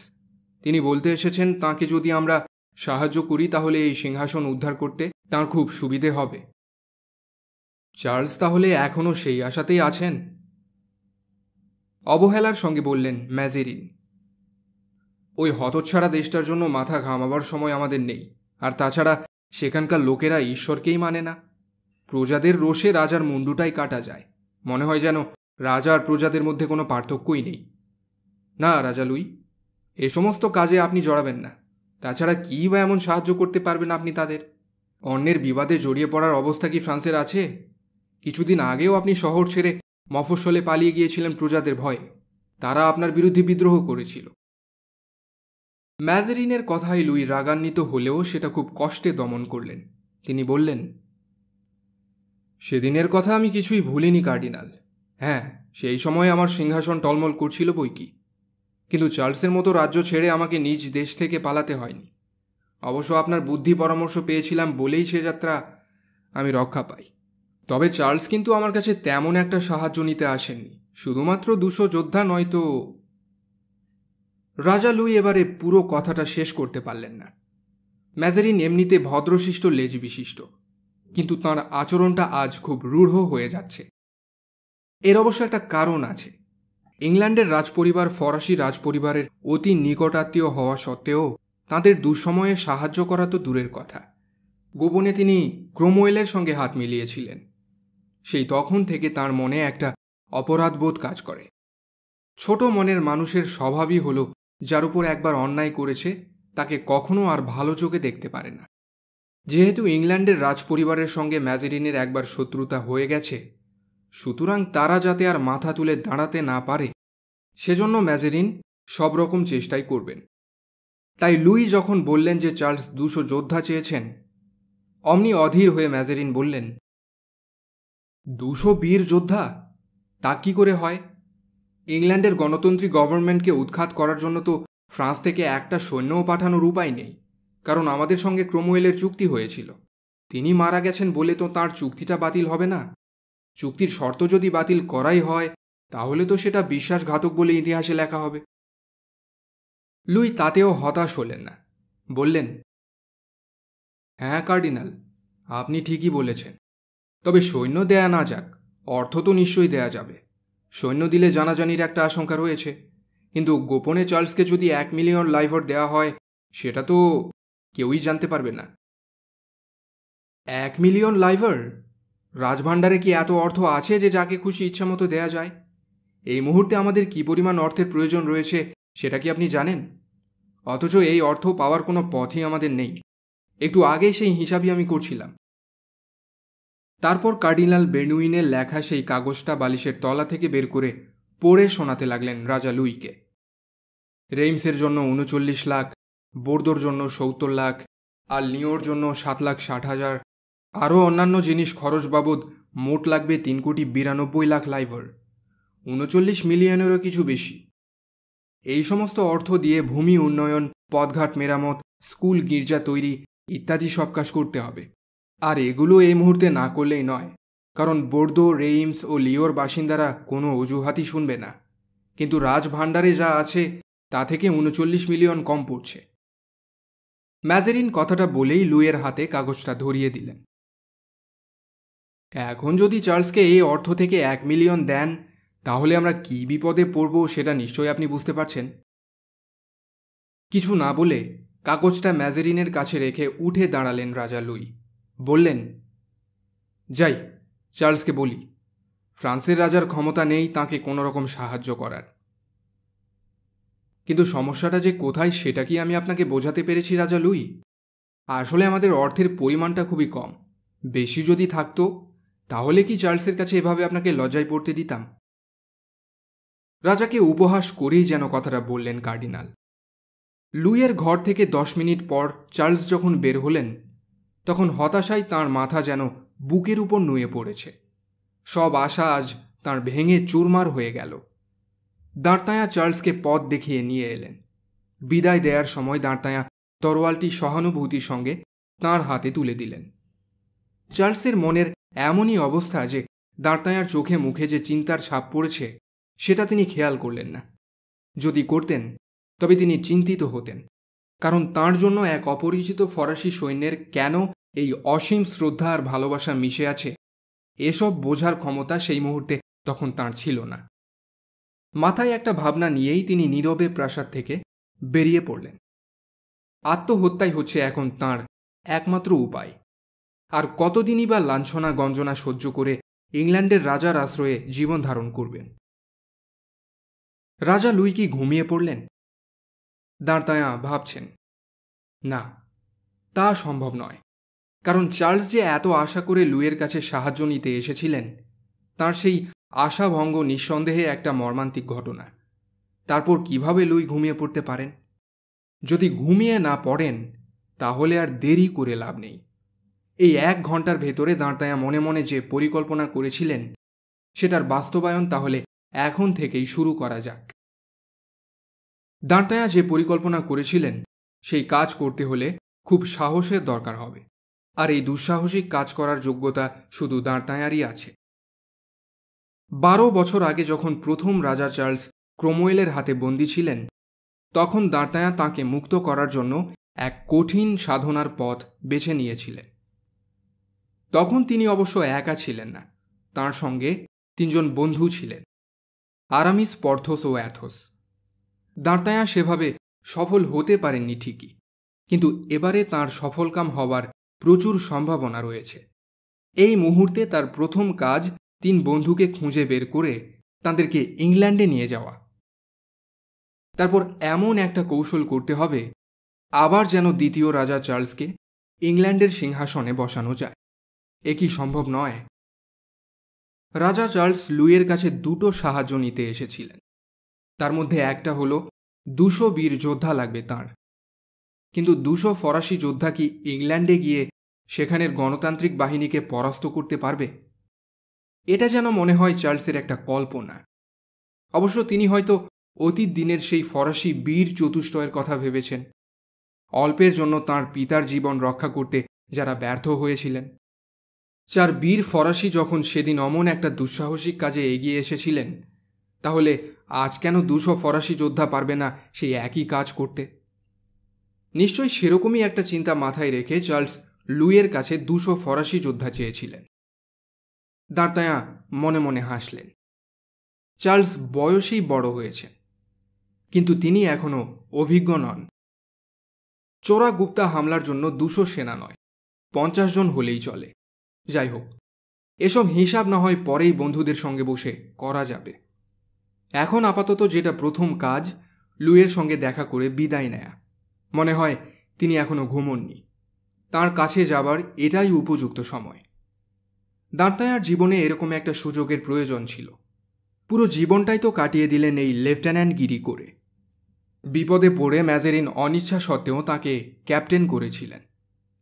তিনি বলতে এসেছেন তাকে যদি আমরা সাহায্য করি তাহলে এই সিংহাসন উদ্ধার করতে তার খুব সুবিধে হবে চার্লস তাহলে এখনও সেই আশাতেই আছেন অবহেলার সঙ্গে বললেন ম্যাজেরিন ওই হতচ্ছাড়া দেশটার জন্য মাথা ঘামাবার সময় আমাদের নেই আর তাছাড়া সেখানকার লোকেরা ঈশ্বরকেই মানে না প্রজাদের রোষে রাজার মুন্ডুটাই কাটা যায় মনে হয় যেন রাজা আর প্রজাদের মধ্যে কোনো পার্থক্যই নেই না রাজা লুই এ সমস্ত কাজে আপনি জড়াবেন না তাছাড়া কী বা এমন সাহায্য করতে পারবেন আপনি তাদের অন্যের বিবাদে জড়িয়ে পড়ার অবস্থা কি ফ্রান্সের আছে কিছুদিন আগেও আপনি শহর ছেড়ে মফস্বলে পালিয়ে গিয়েছিলেন প্রজাদের ভয়ে তারা আপনার বিরুদ্ধে বিদ্রোহ করেছিল ম্যাজেরিনের কথায় লুই রাগান্বিত হলেও সেটা খুব কষ্টে দমন করলেন তিনি বললেন সেদিনের কথা আমি কিছুই ভুলিনি কার্ডিনাল হ্যাঁ সেই সময় আমার সিংহাসন টলমল করছিল বই কি কিন্তু চার্লসের মতো রাজ্য ছেড়ে আমাকে নিজ দেশ থেকে পালাতে হয়নি অবশ্য আপনার বুদ্ধি পরামর্শ পেয়েছিলাম বলেই সে যাত্রা আমি রক্ষা পাই তবে চার্লস কিন্তু আমার কাছে তেমন একটা সাহায্য নিতে আসেননি শুধুমাত্র দুশো যোদ্ধা নয়তো রাজা লুই এবারে পুরো কথাটা শেষ করতে পারলেন না ম্যাজারিন এমনিতে ভদ্রশিষ্ট লেজ বিশিষ্ট কিন্তু তার আচরণটা আজ খুব রূঢ় হয়ে যাচ্ছে এর অবশ্য একটা কারণ আছে ইংল্যান্ডের রাজপরিবার ফরাসি রাজপরিবারের অতি নিকটাত্মীয় হওয়া সত্ত্বেও তাদের দুঃসময়ে সাহায্য করা তো দূরের কথা গোপনে তিনি ক্রোমোয়েলের সঙ্গে হাত মিলিয়েছিলেন সেই তখন থেকে তার মনে একটা অপরাধবোধ কাজ করে ছোট মনের মানুষের স্বভাবই হল যার উপর একবার অন্যায় করেছে তাকে কখনো আর ভালো চোখে দেখতে পারে না যেহেতু ইংল্যান্ডের রাজপরিবারের সঙ্গে ম্যাজেরিনের একবার শত্রুতা হয়ে গেছে সুতরাং তারা যাতে আর মাথা তুলে দাঁড়াতে না পারে সেজন্য ম্যাজেরিন সব রকম চেষ্টাই করবেন তাই লুই যখন বললেন যে চার্লস দুশো যোদ্ধা চেয়েছেন অমনি অধীর হয়ে ম্যাজেরিন বললেন দুশো বীর যোদ্ধা তা কি করে হয় ইংল্যান্ডের গণতন্ত্রী গভর্নমেন্টকে উৎখাত করার জন্য তো ফ্রান্স থেকে একটা সৈন্যও পাঠানোর উপায় নেই কারণ আমাদের সঙ্গে ক্রোমোয়েলের চুক্তি হয়েছিল তিনি মারা গেছেন বলে তো তার চুক্তিটা বাতিল হবে না চুক্তির শর্ত যদি বাতিল করাই হয় তাহলে তো সেটা বিশ্বাসঘাতক বলে ইতিহাসে লেখা হবে লুই তাতেও হতাশ হলেন না বললেন হ্যাঁ কার্ডিনাল আপনি ঠিকই বলেছেন তবে সৈন্য দেয়া না যাক অর্থ তো নিশ্চয়ই দেয়া যাবে সৈন্য দিলে জানাজানির একটা আশঙ্কা রয়েছে কিন্তু গোপনে চার্লসকে যদি এক মিলিয়ন লাইভার দেয়া হয় সেটা তো কেউই জানতে পারবে না এক মিলিয়ন লাইভার রাজভাণ্ডারে কি এত অর্থ আছে যে যাকে খুশি মতো দেয়া যায় এই মুহূর্তে আমাদের কি পরিমাণ অর্থের প্রয়োজন রয়েছে সেটা কি আপনি জানেন অথচ এই অর্থ পাওয়ার কোনো পথই আমাদের নেই একটু আগে সেই হিসাবই আমি করছিলাম তারপর কার্ডিনাল বেনুইনের লেখা সেই কাগজটা বালিশের তলা থেকে বের করে পড়ে শোনাতে লাগলেন রাজা লুইকে রেইমসের জন্য উনচল্লিশ লাখ বোর্দোর জন্য সত্তর লাখ আর লিওর জন্য সাত লাখ ষাট হাজার আরও অন্যান্য জিনিস খরচ বাবদ মোট লাগবে তিন কোটি বিরানব্বই লাখ লাইভার উনচল্লিশ মিলিয়নেরও কিছু বেশি এই সমস্ত অর্থ দিয়ে ভূমি উন্নয়ন পথঘাট মেরামত স্কুল গির্জা তৈরি ইত্যাদি সব কাজ করতে হবে আর এগুলো এই মুহূর্তে না করলেই নয় কারণ বোর্দো রেইমস ও লিওর বাসিন্দারা কোনো অজুহাতই শুনবে না কিন্তু রাজভাণ্ডারে যা আছে তা থেকে উনচল্লিশ মিলিয়ন কম পড়ছে ম্যাজেরিন কথাটা বলেই লুয়ের হাতে কাগজটা ধরিয়ে দিলেন এখন যদি চার্লসকে এই অর্থ থেকে এক মিলিয়ন দেন তাহলে আমরা কি বিপদে পড়ব সেটা নিশ্চয়ই আপনি বুঝতে পারছেন কিছু না বলে কাগজটা ম্যাজেরিনের কাছে রেখে উঠে দাঁড়ালেন রাজা লুই বললেন যাই চার্লসকে বলি ফ্রান্সের রাজার ক্ষমতা নেই তাকে কোনো রকম সাহায্য করার কিন্তু সমস্যাটা যে কোথায় সেটা কি আমি আপনাকে বোঝাতে পেরেছি রাজা লুই আসলে আমাদের অর্থের পরিমাণটা খুবই কম বেশি যদি থাকতো তাহলে কি চার্লসের কাছে এভাবে আপনাকে লজ্জায় পড়তে দিতাম রাজাকে উপহাস করেই যেন কথাটা বললেন কার্ডিনাল লুইয়ের ঘর থেকে দশ মিনিট পর চার্লস যখন বের হলেন তখন হতাশায় তার মাথা যেন বুকের উপর নুয়ে পড়েছে সব আশা আজ তার ভেঙে চুরমার হয়ে গেল দাঁড়তায়া চার্লসকে পথ দেখিয়ে নিয়ে এলেন বিদায় দেয়ার সময় দাঁড়তায়া তরোয়ালটি সহানুভূতির সঙ্গে তার হাতে তুলে দিলেন চার্লসের মনের এমনই অবস্থা যে দাঁড়তায়ার চোখে মুখে যে চিন্তার ছাপ পড়েছে সেটা তিনি খেয়াল করলেন না যদি করতেন তবে তিনি চিন্তিত হতেন কারণ তার জন্য এক অপরিচিত ফরাসি সৈন্যের কেন এই অসীম শ্রদ্ধা আর ভালোবাসা মিশে আছে এসব বোঝার ক্ষমতা সেই মুহূর্তে তখন তার ছিল না মাথায় একটা ভাবনা নিয়েই তিনি নীরবে প্রাসাদ থেকে বেরিয়ে পড়লেন আত্মহত্যাই হচ্ছে এখন তার একমাত্র উপায় আর কতদিনই বা লাঞ্ছনা গঞ্জনা সহ্য করে ইংল্যান্ডের রাজার আশ্রয়ে জীবন ধারণ করবেন রাজা লুই কি ঘুমিয়ে পড়লেন দাঁড়তায়া ভাবছেন না তা সম্ভব নয় কারণ চার্লস যে এত আশা করে লুইয়ের কাছে সাহায্য নিতে এসেছিলেন তার সেই আশাভঙ্গ নিঃসন্দেহে একটা মর্মান্তিক ঘটনা তারপর কিভাবে লুই ঘুমিয়ে পড়তে পারেন যদি ঘুমিয়ে না পড়েন তাহলে আর দেরি করে লাভ নেই এই এক ঘন্টার ভেতরে দাঁড়তায়া মনে মনে যে পরিকল্পনা করেছিলেন সেটার বাস্তবায়ন তাহলে এখন থেকেই শুরু করা যাক দাঁড়তায়া যে পরিকল্পনা করেছিলেন সেই কাজ করতে হলে খুব সাহসের দরকার হবে আর এই দুঃসাহসিক কাজ করার যোগ্যতা শুধু দাঁড়তায়ারই আছে বারো বছর আগে যখন প্রথম রাজা চার্লস ক্রোমোয়েলের হাতে বন্দী ছিলেন তখন দাঁড়তায়া তাকে মুক্ত করার জন্য এক কঠিন সাধনার পথ বেছে নিয়েছিলেন তখন তিনি অবশ্য একা ছিলেন না তার সঙ্গে তিনজন বন্ধু ছিলেন আরামিস পর্থস ও অ্যাথোস দাঁটায়া সেভাবে সফল হতে পারেননি ঠিকই কিন্তু এবারে তার সফলকাম হবার প্রচুর সম্ভাবনা রয়েছে এই মুহূর্তে তার প্রথম কাজ তিন বন্ধুকে খুঁজে বের করে তাদেরকে ইংল্যান্ডে নিয়ে যাওয়া তারপর এমন একটা কৌশল করতে হবে আবার যেন দ্বিতীয় রাজা চার্লসকে ইংল্যান্ডের সিংহাসনে বসানো যায় এ কি সম্ভব নয় রাজা চার্লস লুইয়ের কাছে দুটো সাহায্য নিতে এসেছিলেন তার মধ্যে একটা হলো দুশো বীর যোদ্ধা লাগবে তার কিন্তু দুশো ফরাসি যোদ্ধা কি ইংল্যান্ডে গিয়ে সেখানের গণতান্ত্রিক বাহিনীকে পরাস্ত করতে পারবে এটা যেন মনে হয় চার্লসের একটা কল্পনা অবশ্য তিনি হয়তো অতীত দিনের সেই ফরাসি বীর চতুষ্টয়ের কথা ভেবেছেন অল্পের জন্য তার পিতার জীবন রক্ষা করতে যারা ব্যর্থ হয়েছিলেন চার বীর ফরাসি যখন সেদিন অমন একটা দুঃসাহসিক কাজে এগিয়ে এসেছিলেন তাহলে আজ কেন দুশো ফরাসি যোদ্ধা পারবে না সেই একই কাজ করতে নিশ্চয়ই সেরকমই একটা চিন্তা মাথায় রেখে চার্লস লুইয়ের কাছে দুশো ফরাসি যোদ্ধা চেয়েছিলেন দাঁতায়া মনে মনে হাসলেন চার্লস বয়সেই বড় হয়েছে কিন্তু তিনি এখনও অভিজ্ঞ নন চোরা গুপ্তা হামলার জন্য দুশো সেনা নয় পঞ্চাশ জন হলেই চলে যাই হোক এসব হিসাব না হয় পরেই বন্ধুদের সঙ্গে বসে করা যাবে এখন আপাতত যেটা প্রথম কাজ লুয়ের সঙ্গে দেখা করে বিদায় নেয়া মনে হয় তিনি এখনও ঘুমননি তার কাছে যাবার এটাই উপযুক্ত সময় দাঁড়তায়ার জীবনে এরকম একটা সুযোগের প্রয়োজন ছিল পুরো জীবনটাই তো কাটিয়ে দিলেন এই লেফটেন্যান্ট গিরি করে বিপদে পড়ে ম্যাজেরিন অনিচ্ছা সত্ত্বেও তাকে ক্যাপ্টেন করেছিলেন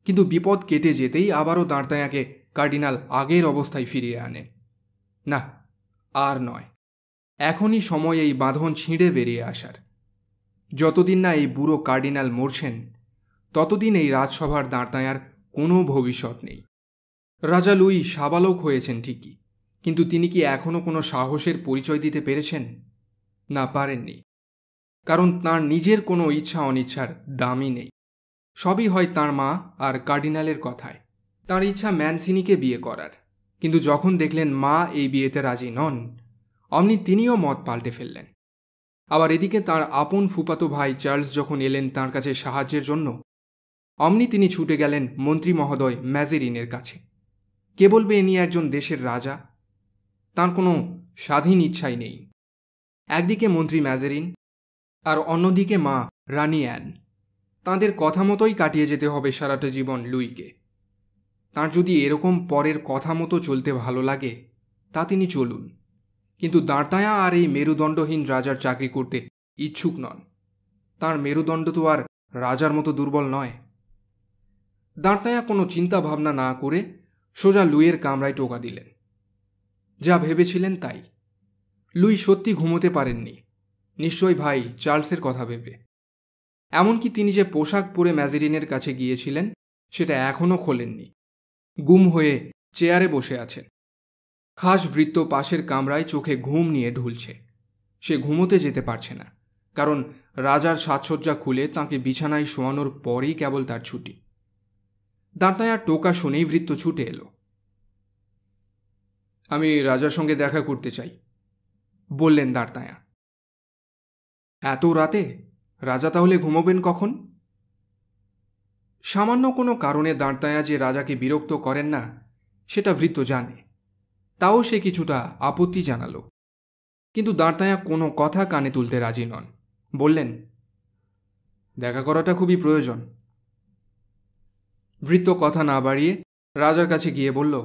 কিন্তু বিপদ কেটে যেতেই আবারও দাঁড়তায়াকে কার্ডিনাল আগের অবস্থায় ফিরিয়ে আনে না আর নয় এখনই সময় এই বাঁধন ছিঁড়ে বেরিয়ে আসার যতদিন না এই বুড়ো কার্ডিনাল মরছেন ততদিন এই রাজসভার দাঁড়ায়ার কোনো ভবিষ্যৎ নেই রাজা লুই সাবালক হয়েছেন ঠিকই কিন্তু তিনি কি এখনও কোনো সাহসের পরিচয় দিতে পেরেছেন না পারেননি কারণ তার নিজের কোনো ইচ্ছা অনিচ্ছার দামই নেই সবই হয় তার মা আর কার্ডিনালের কথায় তার ইচ্ছা ম্যানসিনিকে বিয়ে করার কিন্তু যখন দেখলেন মা এই বিয়েতে রাজি নন অমনি তিনিও মত পাল্টে ফেললেন আবার এদিকে তার আপন ফুপাতো ভাই চার্লস যখন এলেন তার কাছে সাহায্যের জন্য অমনি তিনি ছুটে গেলেন মন্ত্রী মহোদয় ম্যাজেরিনের কাছে কে বলবে ইনি একজন দেশের রাজা তার কোনো স্বাধীন ইচ্ছাই নেই একদিকে মন্ত্রী ম্যাজেরিন আর অন্যদিকে মা রানি অ্যান তাঁদের কথা মতোই কাটিয়ে যেতে হবে সারাটা জীবন লুইকে তার যদি এরকম পরের কথা মতো চলতে ভালো লাগে তা তিনি চলুন কিন্তু দাঁড়তায়া আর এই মেরুদণ্ডহীন রাজার চাকরি করতে ইচ্ছুক নন তার মেরুদণ্ড তো আর রাজার মতো দুর্বল নয় দাঁড়তায়া কোনো চিন্তা ভাবনা না করে সোজা লুইয়ের কামরায় টোকা দিলেন যা ভেবেছিলেন তাই লুই সত্যি ঘুমোতে পারেননি নিশ্চয় ভাই চার্লসের কথা ভেবে এমনকি তিনি যে পোশাক পরে ম্যাজেরিনের কাছে গিয়েছিলেন সেটা এখনও খোলেননি গুম হয়ে চেয়ারে বসে আছে খাস বৃত্ত পাশের কামরায় চোখে ঘুম নিয়ে ঢুলছে সে ঘুমোতে যেতে পারছে না কারণ রাজার সাজসজ্জা খুলে তাকে বিছানায় শোয়ানোর পরেই কেবল তার ছুটি দাঁতায়া টোকা শুনেই বৃত্ত ছুটে এলো আমি রাজার সঙ্গে দেখা করতে চাই বললেন দাঁড়তায়া এত রাতে রাজা তাহলে ঘুমোবেন কখন সামান্য কোনো কারণে দাঁড়তায়া যে রাজাকে বিরক্ত করেন না সেটা ভৃত্য জানে তাও সে কিছুটা আপত্তি জানাল কিন্তু দাঁড়তায়া কোনো কথা কানে তুলতে রাজি নন বললেন দেখা করাটা খুবই প্রয়োজন বৃত্ত কথা না বাড়িয়ে রাজার কাছে গিয়ে বলল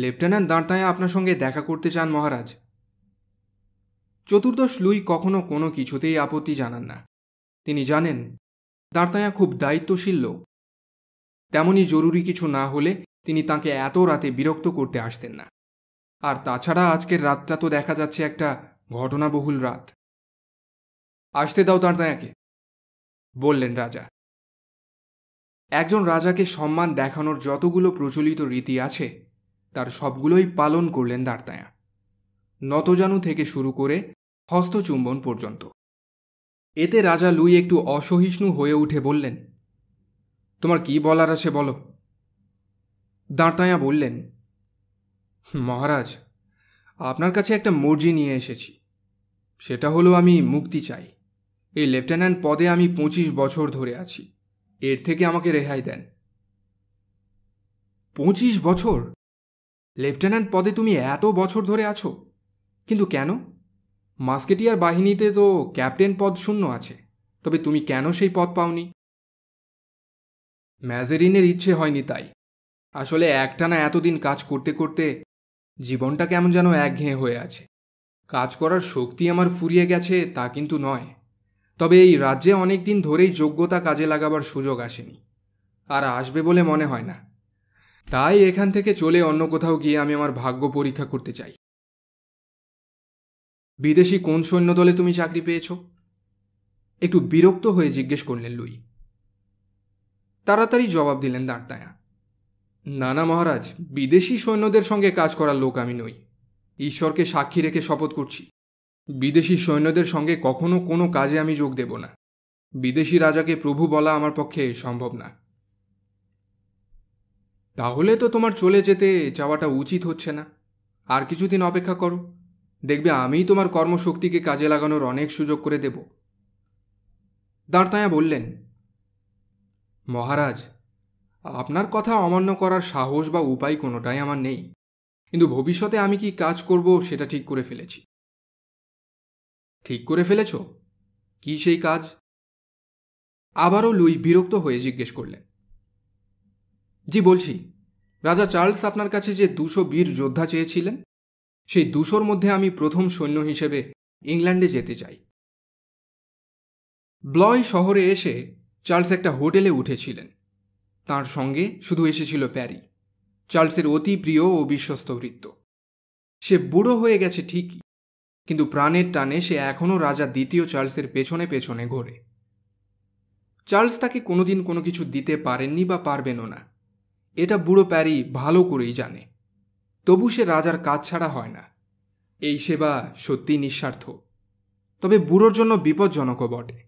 লেফটেন্যান্ট দাঁড়তায়া আপনার সঙ্গে দেখা করতে চান মহারাজ চতুর্দশ লুই কখনো কোনো কিছুতেই আপত্তি জানান না তিনি জানেন তার তাঁয়া খুব দায়িত্বশীল লোক তেমনই জরুরি কিছু না হলে তিনি তাকে এত রাতে বিরক্ত করতে আসতেন না আর তাছাড়া আজকের রাতটা তো দেখা যাচ্ছে একটা ঘটনাবহুল রাত আসতে দাও তার তাঁয়াকে বললেন রাজা একজন রাজাকে সম্মান দেখানোর যতগুলো প্রচলিত রীতি আছে তার সবগুলোই পালন করলেন দাঁড়তায়া নতজানু থেকে শুরু করে হস্তচুম্বন পর্যন্ত এতে রাজা লুই একটু অসহিষ্ণু হয়ে উঠে বললেন তোমার কি বলার আছে বলো দাঁড়তায়া বললেন মহারাজ আপনার কাছে একটা মর্জি নিয়ে এসেছি সেটা হলো আমি মুক্তি চাই এই লেফটেন্যান্ট পদে আমি পঁচিশ বছর ধরে আছি এর থেকে আমাকে রেহাই দেন পঁচিশ বছর লেফটেন্যান্ট পদে তুমি এত বছর ধরে আছো কিন্তু কেন মাস্কেটিয়ার বাহিনীতে তো ক্যাপ্টেন পদ শূন্য আছে তবে তুমি কেন সেই পদ পাওনি ম্যাজেরিনের ইচ্ছে হয়নি তাই আসলে একটানা এতদিন কাজ করতে করতে জীবনটা কেমন যেন একঘেয়ে হয়ে আছে কাজ করার শক্তি আমার ফুরিয়ে গেছে তা কিন্তু নয় তবে এই রাজ্যে অনেক দিন ধরেই যোগ্যতা কাজে লাগাবার সুযোগ আসেনি আর আসবে বলে মনে হয় না তাই এখান থেকে চলে অন্য কোথাও গিয়ে আমি আমার ভাগ্য পরীক্ষা করতে চাই বিদেশি কোন সৈন্যদলে তুমি চাকরি পেয়েছ একটু বিরক্ত হয়ে জিজ্ঞেস করলেন লুই তাড়াতাড়ি জবাব দিলেন দাঁড়তায়া না না মহারাজ বিদেশি সৈন্যদের সঙ্গে কাজ করার লোক আমি নই ঈশ্বরকে সাক্ষী রেখে শপথ করছি বিদেশি সৈন্যদের সঙ্গে কখনো কোনো কাজে আমি যোগ দেব না বিদেশি রাজাকে প্রভু বলা আমার পক্ষে সম্ভব না তাহলে তো তোমার চলে যেতে যাওয়াটা উচিত হচ্ছে না আর কিছুদিন অপেক্ষা করো দেখবে আমি তোমার কর্মশক্তিকে কাজে লাগানোর অনেক সুযোগ করে দেব দাঁড়তায়া বললেন মহারাজ আপনার কথা অমান্য করার সাহস বা উপায় কোনোটাই আমার নেই কিন্তু ভবিষ্যতে আমি কি কাজ করব সেটা ঠিক করে ফেলেছি ঠিক করে ফেলেছ কি সেই কাজ আবারও লুই বিরক্ত হয়ে জিজ্ঞেস করলেন জি বলছি রাজা চার্লস আপনার কাছে যে দুশো বীর যোদ্ধা চেয়েছিলেন সেই দুশোর মধ্যে আমি প্রথম সৈন্য হিসেবে ইংল্যান্ডে যেতে চাই ব্লয় শহরে এসে চার্লস একটা হোটেলে উঠেছিলেন তার সঙ্গে শুধু এসেছিল প্যারি চার্লসের অতি প্রিয় ও বিশ্বস্ত বৃত্ত সে বুড়ো হয়ে গেছে ঠিকই কিন্তু প্রাণের টানে সে এখনও রাজা দ্বিতীয় চার্লসের পেছনে পেছনে ঘোরে চার্লস তাকে কোনোদিন কোনো কিছু দিতে পারেননি বা পারবেনও না এটা বুড়ো প্যারি ভালো করেই জানে তবু সে রাজার কাজ ছাড়া হয় না এই সেবা সত্যি নিঃস্বার্থ তবে বুড়োর জন্য বিপজ্জনকও বটে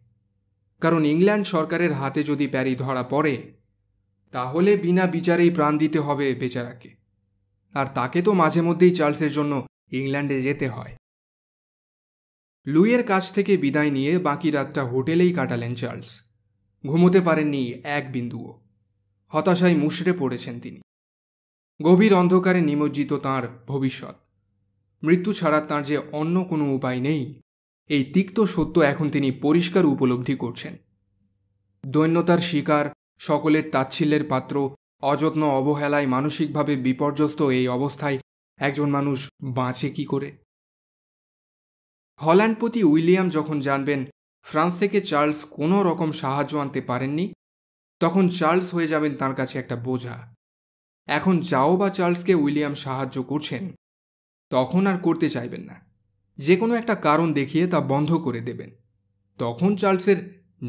কারণ ইংল্যান্ড সরকারের হাতে যদি প্যারি ধরা পড়ে তাহলে বিনা বিচারেই প্রাণ দিতে হবে বেচারাকে আর তাকে তো মাঝে মধ্যেই চার্লসের জন্য ইংল্যান্ডে যেতে হয় লুইয়ের কাছ থেকে বিদায় নিয়ে বাকি রাতটা হোটেলেই কাটালেন চার্লস ঘুমোতে পারেননি এক বিন্দুও হতাশায় মুশড়ে পড়েছেন তিনি গভীর অন্ধকারে নিমজ্জিত তাঁর ভবিষ্যৎ মৃত্যু ছাড়া তাঁর যে অন্য কোনো উপায় নেই এই তিক্ত সত্য এখন তিনি পরিষ্কার উপলব্ধি করছেন দৈন্যতার শিকার সকলের তাচ্ছিল্যের পাত্র অযত্ন অবহেলায় মানসিকভাবে বিপর্যস্ত এই অবস্থায় একজন মানুষ বাঁচে কি করে হল্যান্ডপতি উইলিয়াম যখন জানবেন ফ্রান্স থেকে চার্লস কোনো রকম সাহায্য আনতে পারেননি তখন চার্লস হয়ে যাবেন তার কাছে একটা বোঝা এখন যাও বা চার্লসকে উইলিয়াম সাহায্য করছেন তখন আর করতে চাইবেন না যে কোনো একটা কারণ দেখিয়ে তা বন্ধ করে দেবেন তখন চার্লসের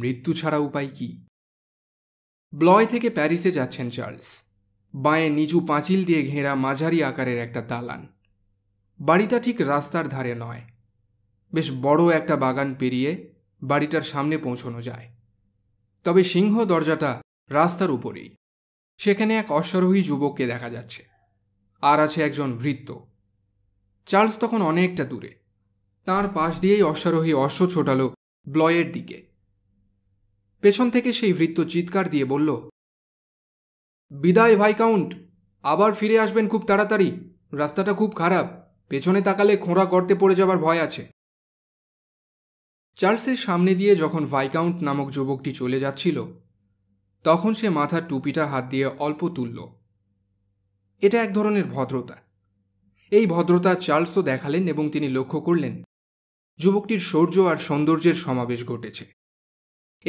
মৃত্যু ছাড়া উপায় কি ব্লয় থেকে প্যারিসে যাচ্ছেন চার্লস বাঁয়ে নিচু পাঁচিল দিয়ে ঘেরা মাঝারি আকারের একটা দালান বাড়িটা ঠিক রাস্তার ধারে নয় বেশ বড় একটা বাগান পেরিয়ে বাড়িটার সামনে পৌঁছানো যায় তবে সিংহ দরজাটা রাস্তার উপরেই সেখানে এক অশ্বারোহী যুবককে দেখা যাচ্ছে আর আছে একজন ভৃত্য চার্লস তখন অনেকটা দূরে তার পাশ দিয়েই অশ্বারোহী অশ্ব ছোটালো ব্লয়ের দিকে পেছন থেকে সেই ভৃত্য চিৎকার দিয়ে বলল বিদায় ভাইকাউন্ট আবার ফিরে আসবেন খুব তাড়াতাড়ি রাস্তাটা খুব খারাপ পেছনে তাকালে খোঁড়া গর্তে পড়ে যাবার ভয় আছে চার্লসের সামনে দিয়ে যখন ভাইকাউন্ট নামক যুবকটি চলে যাচ্ছিল তখন সে মাথার টুপিটা হাত দিয়ে অল্প তুলল এটা এক ধরনের ভদ্রতা এই ভদ্রতা চার্লসও দেখালেন এবং তিনি লক্ষ্য করলেন যুবকটির শৌর্য আর সৌন্দর্যের সমাবেশ ঘটেছে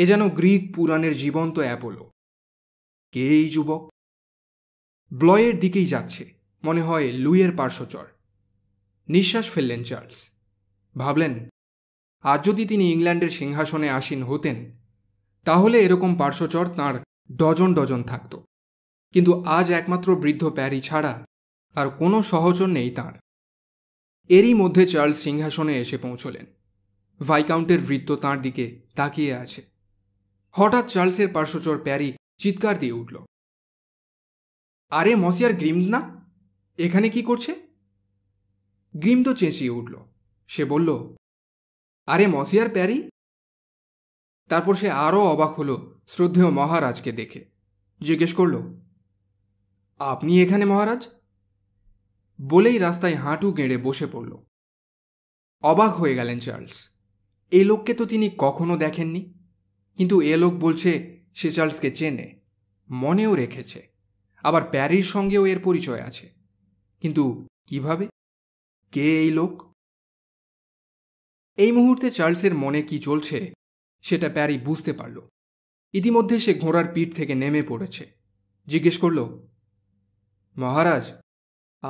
এ যেন গ্রিক পুরাণের জীবন্ত অ্যাপোলো কে এই যুবক ব্লয়ের দিকেই যাচ্ছে মনে হয় লুইয়ের পার্শ্বচর নিঃশ্বাস ফেললেন চার্লস ভাবলেন আজ যদি তিনি ইংল্যান্ডের সিংহাসনে আসীন হতেন তাহলে এরকম পার্শ্বচর তাঁর ডজন ডজন থাকত কিন্তু আজ একমাত্র বৃদ্ধ প্যারি ছাড়া আর কোনো সহচর নেই তাঁর এরই মধ্যে চার্লস সিংহাসনে এসে পৌঁছলেন ভাইকাউন্টের বৃত্ত তাঁর দিকে তাকিয়ে আছে হঠাৎ চার্লসের পার্শ্বচর প্যারি চিৎকার দিয়ে উঠল আরে মসিয়ার গ্রিম না এখানে কি করছে গ্রিম তো চেঁচিয়ে উঠল সে বলল আরে মসিয়ার প্যারি তারপর সে আরও অবাক হলো শ্রদ্ধেয় মহারাজকে দেখে জিজ্ঞেস করল আপনি এখানে মহারাজ বলেই রাস্তায় হাঁটু গেঁড়ে বসে পড়ল অবাক হয়ে গেলেন চার্লস এ লোককে তো তিনি কখনো দেখেননি কিন্তু এ লোক বলছে সে চার্লসকে চেনে মনেও রেখেছে আবার প্যারির সঙ্গেও এর পরিচয় আছে কিন্তু কিভাবে কে এই লোক এই মুহূর্তে চার্লসের মনে কি চলছে সেটা প্যারি বুঝতে পারল ইতিমধ্যে সে ঘোড়ার পিঠ থেকে নেমে পড়েছে জিজ্ঞেস করল মহারাজ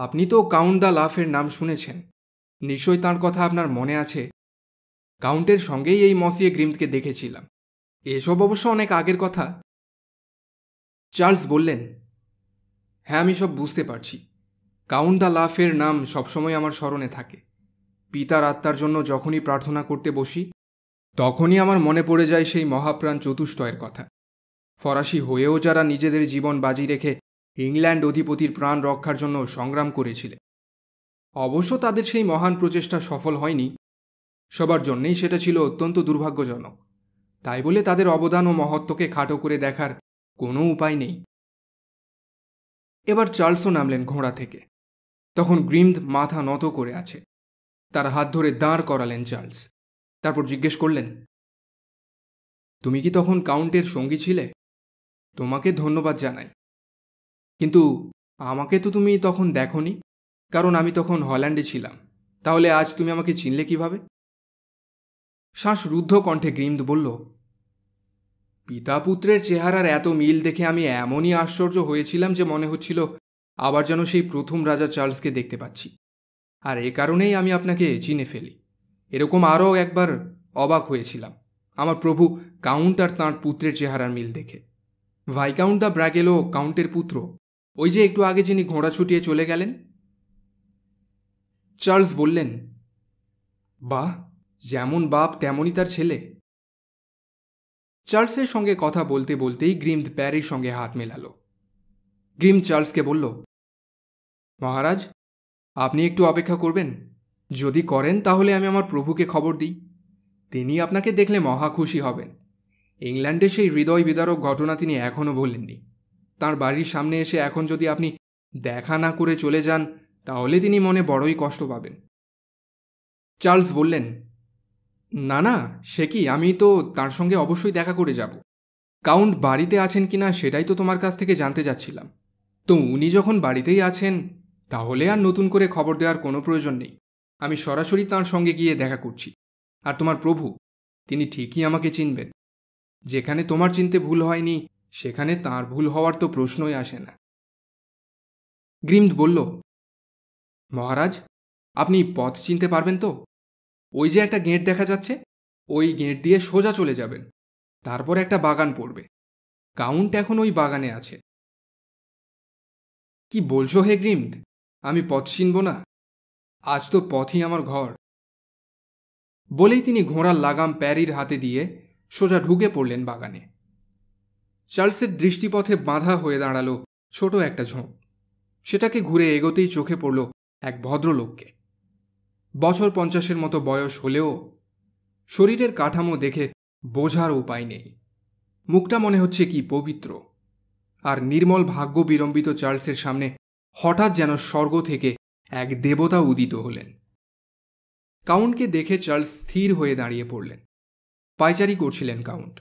আপনি তো কাউন্ট দা লাফের নাম শুনেছেন নিশ্চয় তার কথা আপনার মনে আছে কাউন্টের সঙ্গেই এই মসিয়ে গ্রিমকে দেখেছিলাম এসব অবশ্য অনেক আগের কথা চার্লস বললেন হ্যাঁ আমি সব বুঝতে পারছি কাউন্ট দা লাফের নাম সবসময় আমার স্মরণে থাকে পিতার আত্মার জন্য যখনই প্রার্থনা করতে বসি তখনই আমার মনে পড়ে যায় সেই মহাপ্রাণ চতুষ্টয়ের কথা ফরাসি হয়েও যারা নিজেদের জীবন বাজি রেখে ইংল্যান্ড অধিপতির প্রাণ রক্ষার জন্য সংগ্রাম করেছিলেন অবশ্য তাদের সেই মহান প্রচেষ্টা সফল হয়নি সবার জন্যেই সেটা ছিল অত্যন্ত দুর্ভাগ্যজনক তাই বলে তাদের অবদান ও মহত্বকে খাটো করে দেখার কোনো উপায় নেই এবার চার্লসও নামলেন ঘোড়া থেকে তখন গ্রিমদ মাথা নত করে আছে তার হাত ধরে দাঁড় করালেন চার্লস তারপর জিজ্ঞেস করলেন তুমি কি তখন কাউন্টের সঙ্গী ছিলে তোমাকে ধন্যবাদ জানাই কিন্তু আমাকে তো তুমি তখন দেখনি কারণ আমি তখন হল্যান্ডে ছিলাম তাহলে আজ তুমি আমাকে চিনলে কিভাবে শ্বাস রুদ্ধ কণ্ঠে গ্রিমদ বলল পিতা পুত্রের চেহারার এত মিল দেখে আমি এমনই আশ্চর্য হয়েছিলাম যে মনে হচ্ছিল আবার যেন সেই প্রথম রাজা চার্লসকে দেখতে পাচ্ছি আর এ কারণেই আমি আপনাকে চিনে ফেলি এরকম আরও একবার অবাক হয়েছিলাম আমার প্রভু কাউন্ট আর তাঁর পুত্রের চেহারার মিল দেখে ভাইকাউন্ট দ্য ব্র্যাগেলো কাউন্টের পুত্র ওই যে একটু আগে যিনি ঘোড়া ছুটিয়ে চলে গেলেন চার্লস বললেন বাহ যেমন বাপ তেমনই তার ছেলে চার্লসের সঙ্গে কথা বলতে বলতেই গ্রিম প্যারির সঙ্গে হাত মেলাল গ্রিম চার্লসকে বলল মহারাজ আপনি একটু অপেক্ষা করবেন যদি করেন তাহলে আমি আমার প্রভুকে খবর দিই তিনি আপনাকে দেখলে মহা খুশি হবেন ইংল্যান্ডে সেই হৃদয় বিদারক ঘটনা তিনি এখনও বলেননি তার বাড়ির সামনে এসে এখন যদি আপনি দেখা না করে চলে যান তাহলে তিনি মনে বড়ই কষ্ট পাবেন চার্লস বললেন না না সে কি আমি তো তার সঙ্গে অবশ্যই দেখা করে যাব কাউন্ট বাড়িতে আছেন কি না সেটাই তো তোমার কাছ থেকে জানতে যাচ্ছিলাম তো উনি যখন বাড়িতেই আছেন তাহলে আর নতুন করে খবর দেওয়ার কোনো প্রয়োজন নেই আমি সরাসরি তাঁর সঙ্গে গিয়ে দেখা করছি আর তোমার প্রভু তিনি ঠিকই আমাকে চিনবেন যেখানে তোমার চিনতে ভুল হয়নি সেখানে তার ভুল হওয়ার তো প্রশ্নই আসে না গ্রিমদ বলল মহারাজ আপনি পথ চিনতে পারবেন তো ওই যে একটা গেট দেখা যাচ্ছে ওই গেট দিয়ে সোজা চলে যাবেন তারপর একটা বাগান পড়বে কাউন্ট এখন ওই বাগানে আছে কি বলছো হে গ্রিমদ আমি পথ চিনব না আজ তো পথই আমার ঘর বলেই তিনি ঘোড়ার লাগাম প্যারির হাতে দিয়ে সোজা ঢুকে পড়লেন বাগানে চার্লসের দৃষ্টিপথে বাঁধা হয়ে দাঁড়ালো ছোট একটা ঝোঁক সেটাকে ঘুরে এগোতেই চোখে পড়ল এক ভদ্রলোককে বছর পঞ্চাশের মতো বয়স হলেও শরীরের কাঠামো দেখে বোঝার উপায় নেই মুখটা মনে হচ্ছে কি পবিত্র আর নির্মল ভাগ্য বিলম্বিত চার্লসের সামনে হঠাৎ যেন স্বর্গ থেকে এক দেবতা উদিত হলেন কাউন্টকে দেখে চার্লস স্থির হয়ে দাঁড়িয়ে পড়লেন পায়চারি করছিলেন কাউন্ট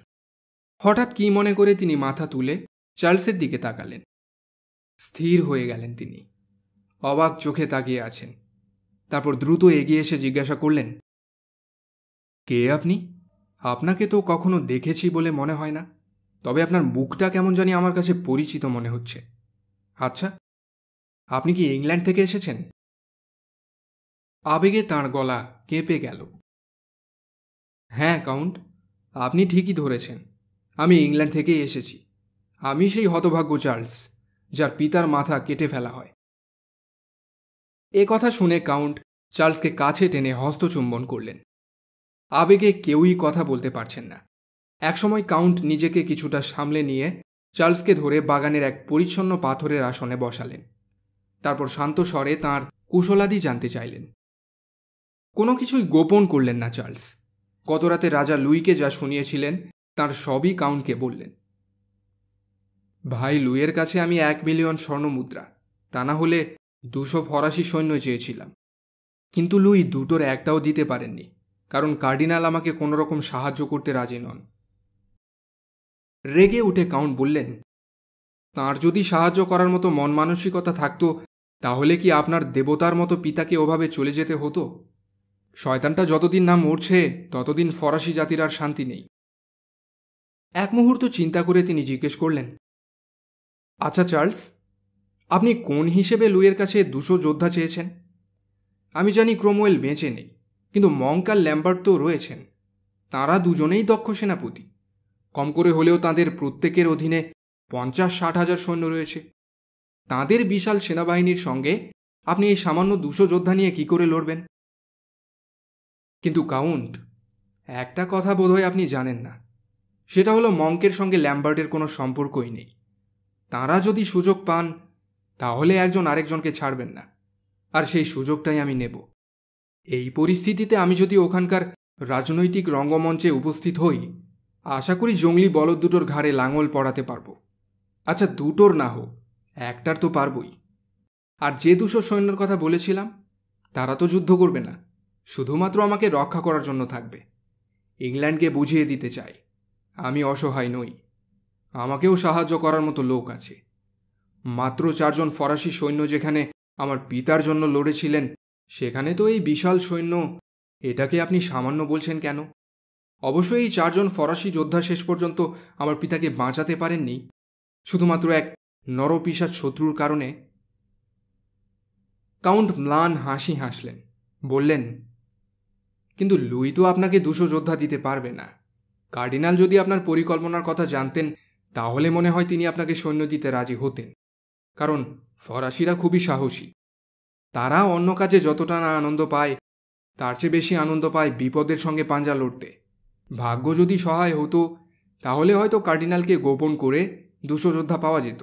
হঠাৎ কি মনে করে তিনি মাথা তুলে চার্লসের দিকে তাকালেন স্থির হয়ে গেলেন তিনি অবাক চোখে তাকিয়ে আছেন তারপর দ্রুত এগিয়ে এসে জিজ্ঞাসা করলেন কে আপনি আপনাকে তো কখনো দেখেছি বলে মনে হয় না তবে আপনার মুখটা কেমন জানি আমার কাছে পরিচিত মনে হচ্ছে আচ্ছা আপনি কি ইংল্যান্ড থেকে এসেছেন আবেগে তাঁর গলা কেঁপে গেল হ্যাঁ কাউন্ট আপনি ঠিকই ধরেছেন আমি ইংল্যান্ড থেকে এসেছি আমি সেই হতভাগ্য চার্লস যার পিতার মাথা কেটে ফেলা হয় এ কথা শুনে কাউন্ট চার্লসকে কাছে টেনে হস্তচুম্বন করলেন আবেগে কেউই কথা বলতে পারছেন না একসময় কাউন্ট নিজেকে কিছুটা সামলে নিয়ে চার্লসকে ধরে বাগানের এক পরিচ্ছন্ন পাথরের আসনে বসালেন তারপর শান্ত স্বরে তাঁর কুশলাদি জানতে চাইলেন কোনো কিছুই গোপন করলেন না চার্লস রাতে রাজা লুইকে যা শুনিয়েছিলেন তার সবই কাউন্টকে বললেন ভাই লুইয়ের কাছে আমি এক মিলিয়ন স্বর্ণ মুদ্রা তা না হলে দুশো ফরাসি সৈন্য চেয়েছিলাম কিন্তু লুই দুটোর একটাও দিতে পারেননি কারণ কার্ডিনাল আমাকে কোনো রকম সাহায্য করতে রাজি নন রেগে উঠে কাউন্ট বললেন তার যদি সাহায্য করার মতো মন মানসিকতা থাকতো তাহলে কি আপনার দেবতার মতো পিতাকে ওভাবে চলে যেতে হতো শয়তানটা যতদিন না মরছে ততদিন ফরাসি জাতির আর শান্তি নেই এক মুহূর্ত চিন্তা করে তিনি জিজ্ঞেস করলেন আচ্ছা চার্লস আপনি কোন হিসেবে লুইয়ের কাছে দুশো যোদ্ধা চেয়েছেন আমি জানি ক্রোমওয়েল বেঁচে নেই কিন্তু মঙ্ক আর ল্যাম্বার্ট তো রয়েছেন তাঁরা দুজনেই দক্ষ সেনাপতি কম করে হলেও তাদের প্রত্যেকের অধীনে পঞ্চাশ ষাট হাজার সৈন্য রয়েছে তাদের বিশাল সেনাবাহিনীর সঙ্গে আপনি এই সামান্য দুশো যোদ্ধা নিয়ে কি করে লড়বেন কিন্তু কাউন্ট একটা কথা বোধহয় আপনি জানেন না সেটা হলো মঙ্কের সঙ্গে ল্যাম্বার্টের কোনো সম্পর্কই নেই তাঁরা যদি সুযোগ পান তাহলে একজন আরেকজনকে ছাড়বেন না আর সেই সুযোগটাই আমি নেব এই পরিস্থিতিতে আমি যদি ওখানকার রাজনৈতিক রঙ্গমঞ্চে উপস্থিত হই আশা করি জঙ্গলি বলদ দুটোর ঘাড়ে লাঙল পড়াতে পারবো আচ্ছা দুটোর না হোক একটার তো পারবই আর যে দুশো সৈন্যর কথা বলেছিলাম তারা তো যুদ্ধ করবে না শুধুমাত্র আমাকে রক্ষা করার জন্য থাকবে ইংল্যান্ডকে বুঝিয়ে দিতে চাই আমি অসহায় নই আমাকেও সাহায্য করার মতো লোক আছে মাত্র চারজন ফরাসি সৈন্য যেখানে আমার পিতার জন্য লড়েছিলেন সেখানে তো এই বিশাল সৈন্য এটাকে আপনি সামান্য বলছেন কেন অবশ্যই এই চারজন ফরাসি যোদ্ধা শেষ পর্যন্ত আমার পিতাকে বাঁচাতে পারেননি শুধুমাত্র এক নরপিসার শত্রুর কারণে কাউন্ট ম্লান হাসি হাসলেন বললেন কিন্তু লুই তো আপনাকে দুশো যোদ্ধা দিতে পারবে না কার্ডিনাল যদি আপনার পরিকল্পনার কথা জানতেন তাহলে মনে হয় তিনি আপনাকে সৈন্য দিতে রাজি হতেন কারণ ফরাসিরা খুবই সাহসী তারা অন্য কাজে যতটা না আনন্দ পায় তার চেয়ে বেশি আনন্দ পায় বিপদের সঙ্গে পাঞ্জা লড়তে ভাগ্য যদি সহায় হতো তাহলে হয়তো কার্ডিনালকে গোপন করে দুশো যোদ্ধা পাওয়া যেত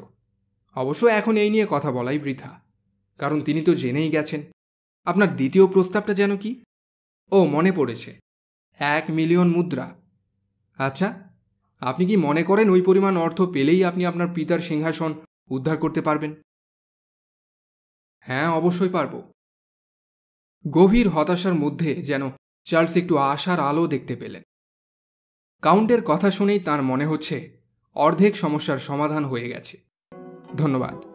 অবশ্য এখন এই নিয়ে কথা বলাই বৃথা কারণ তিনি তো জেনেই গেছেন আপনার দ্বিতীয় প্রস্তাবটা যেন কি ও মনে পড়েছে এক মিলিয়ন মুদ্রা আচ্ছা আপনি কি মনে করেন ওই পরিমাণ অর্থ পেলেই আপনি আপনার পিতার সিংহাসন উদ্ধার করতে পারবেন হ্যাঁ অবশ্যই পারব গভীর হতাশার মধ্যে যেন চার্লস একটু আশার আলো দেখতে পেলেন কাউন্টের কথা শুনেই তার মনে হচ্ছে অর্ধেক সমস্যার সমাধান হয়ে গেছে ধন্যবাদ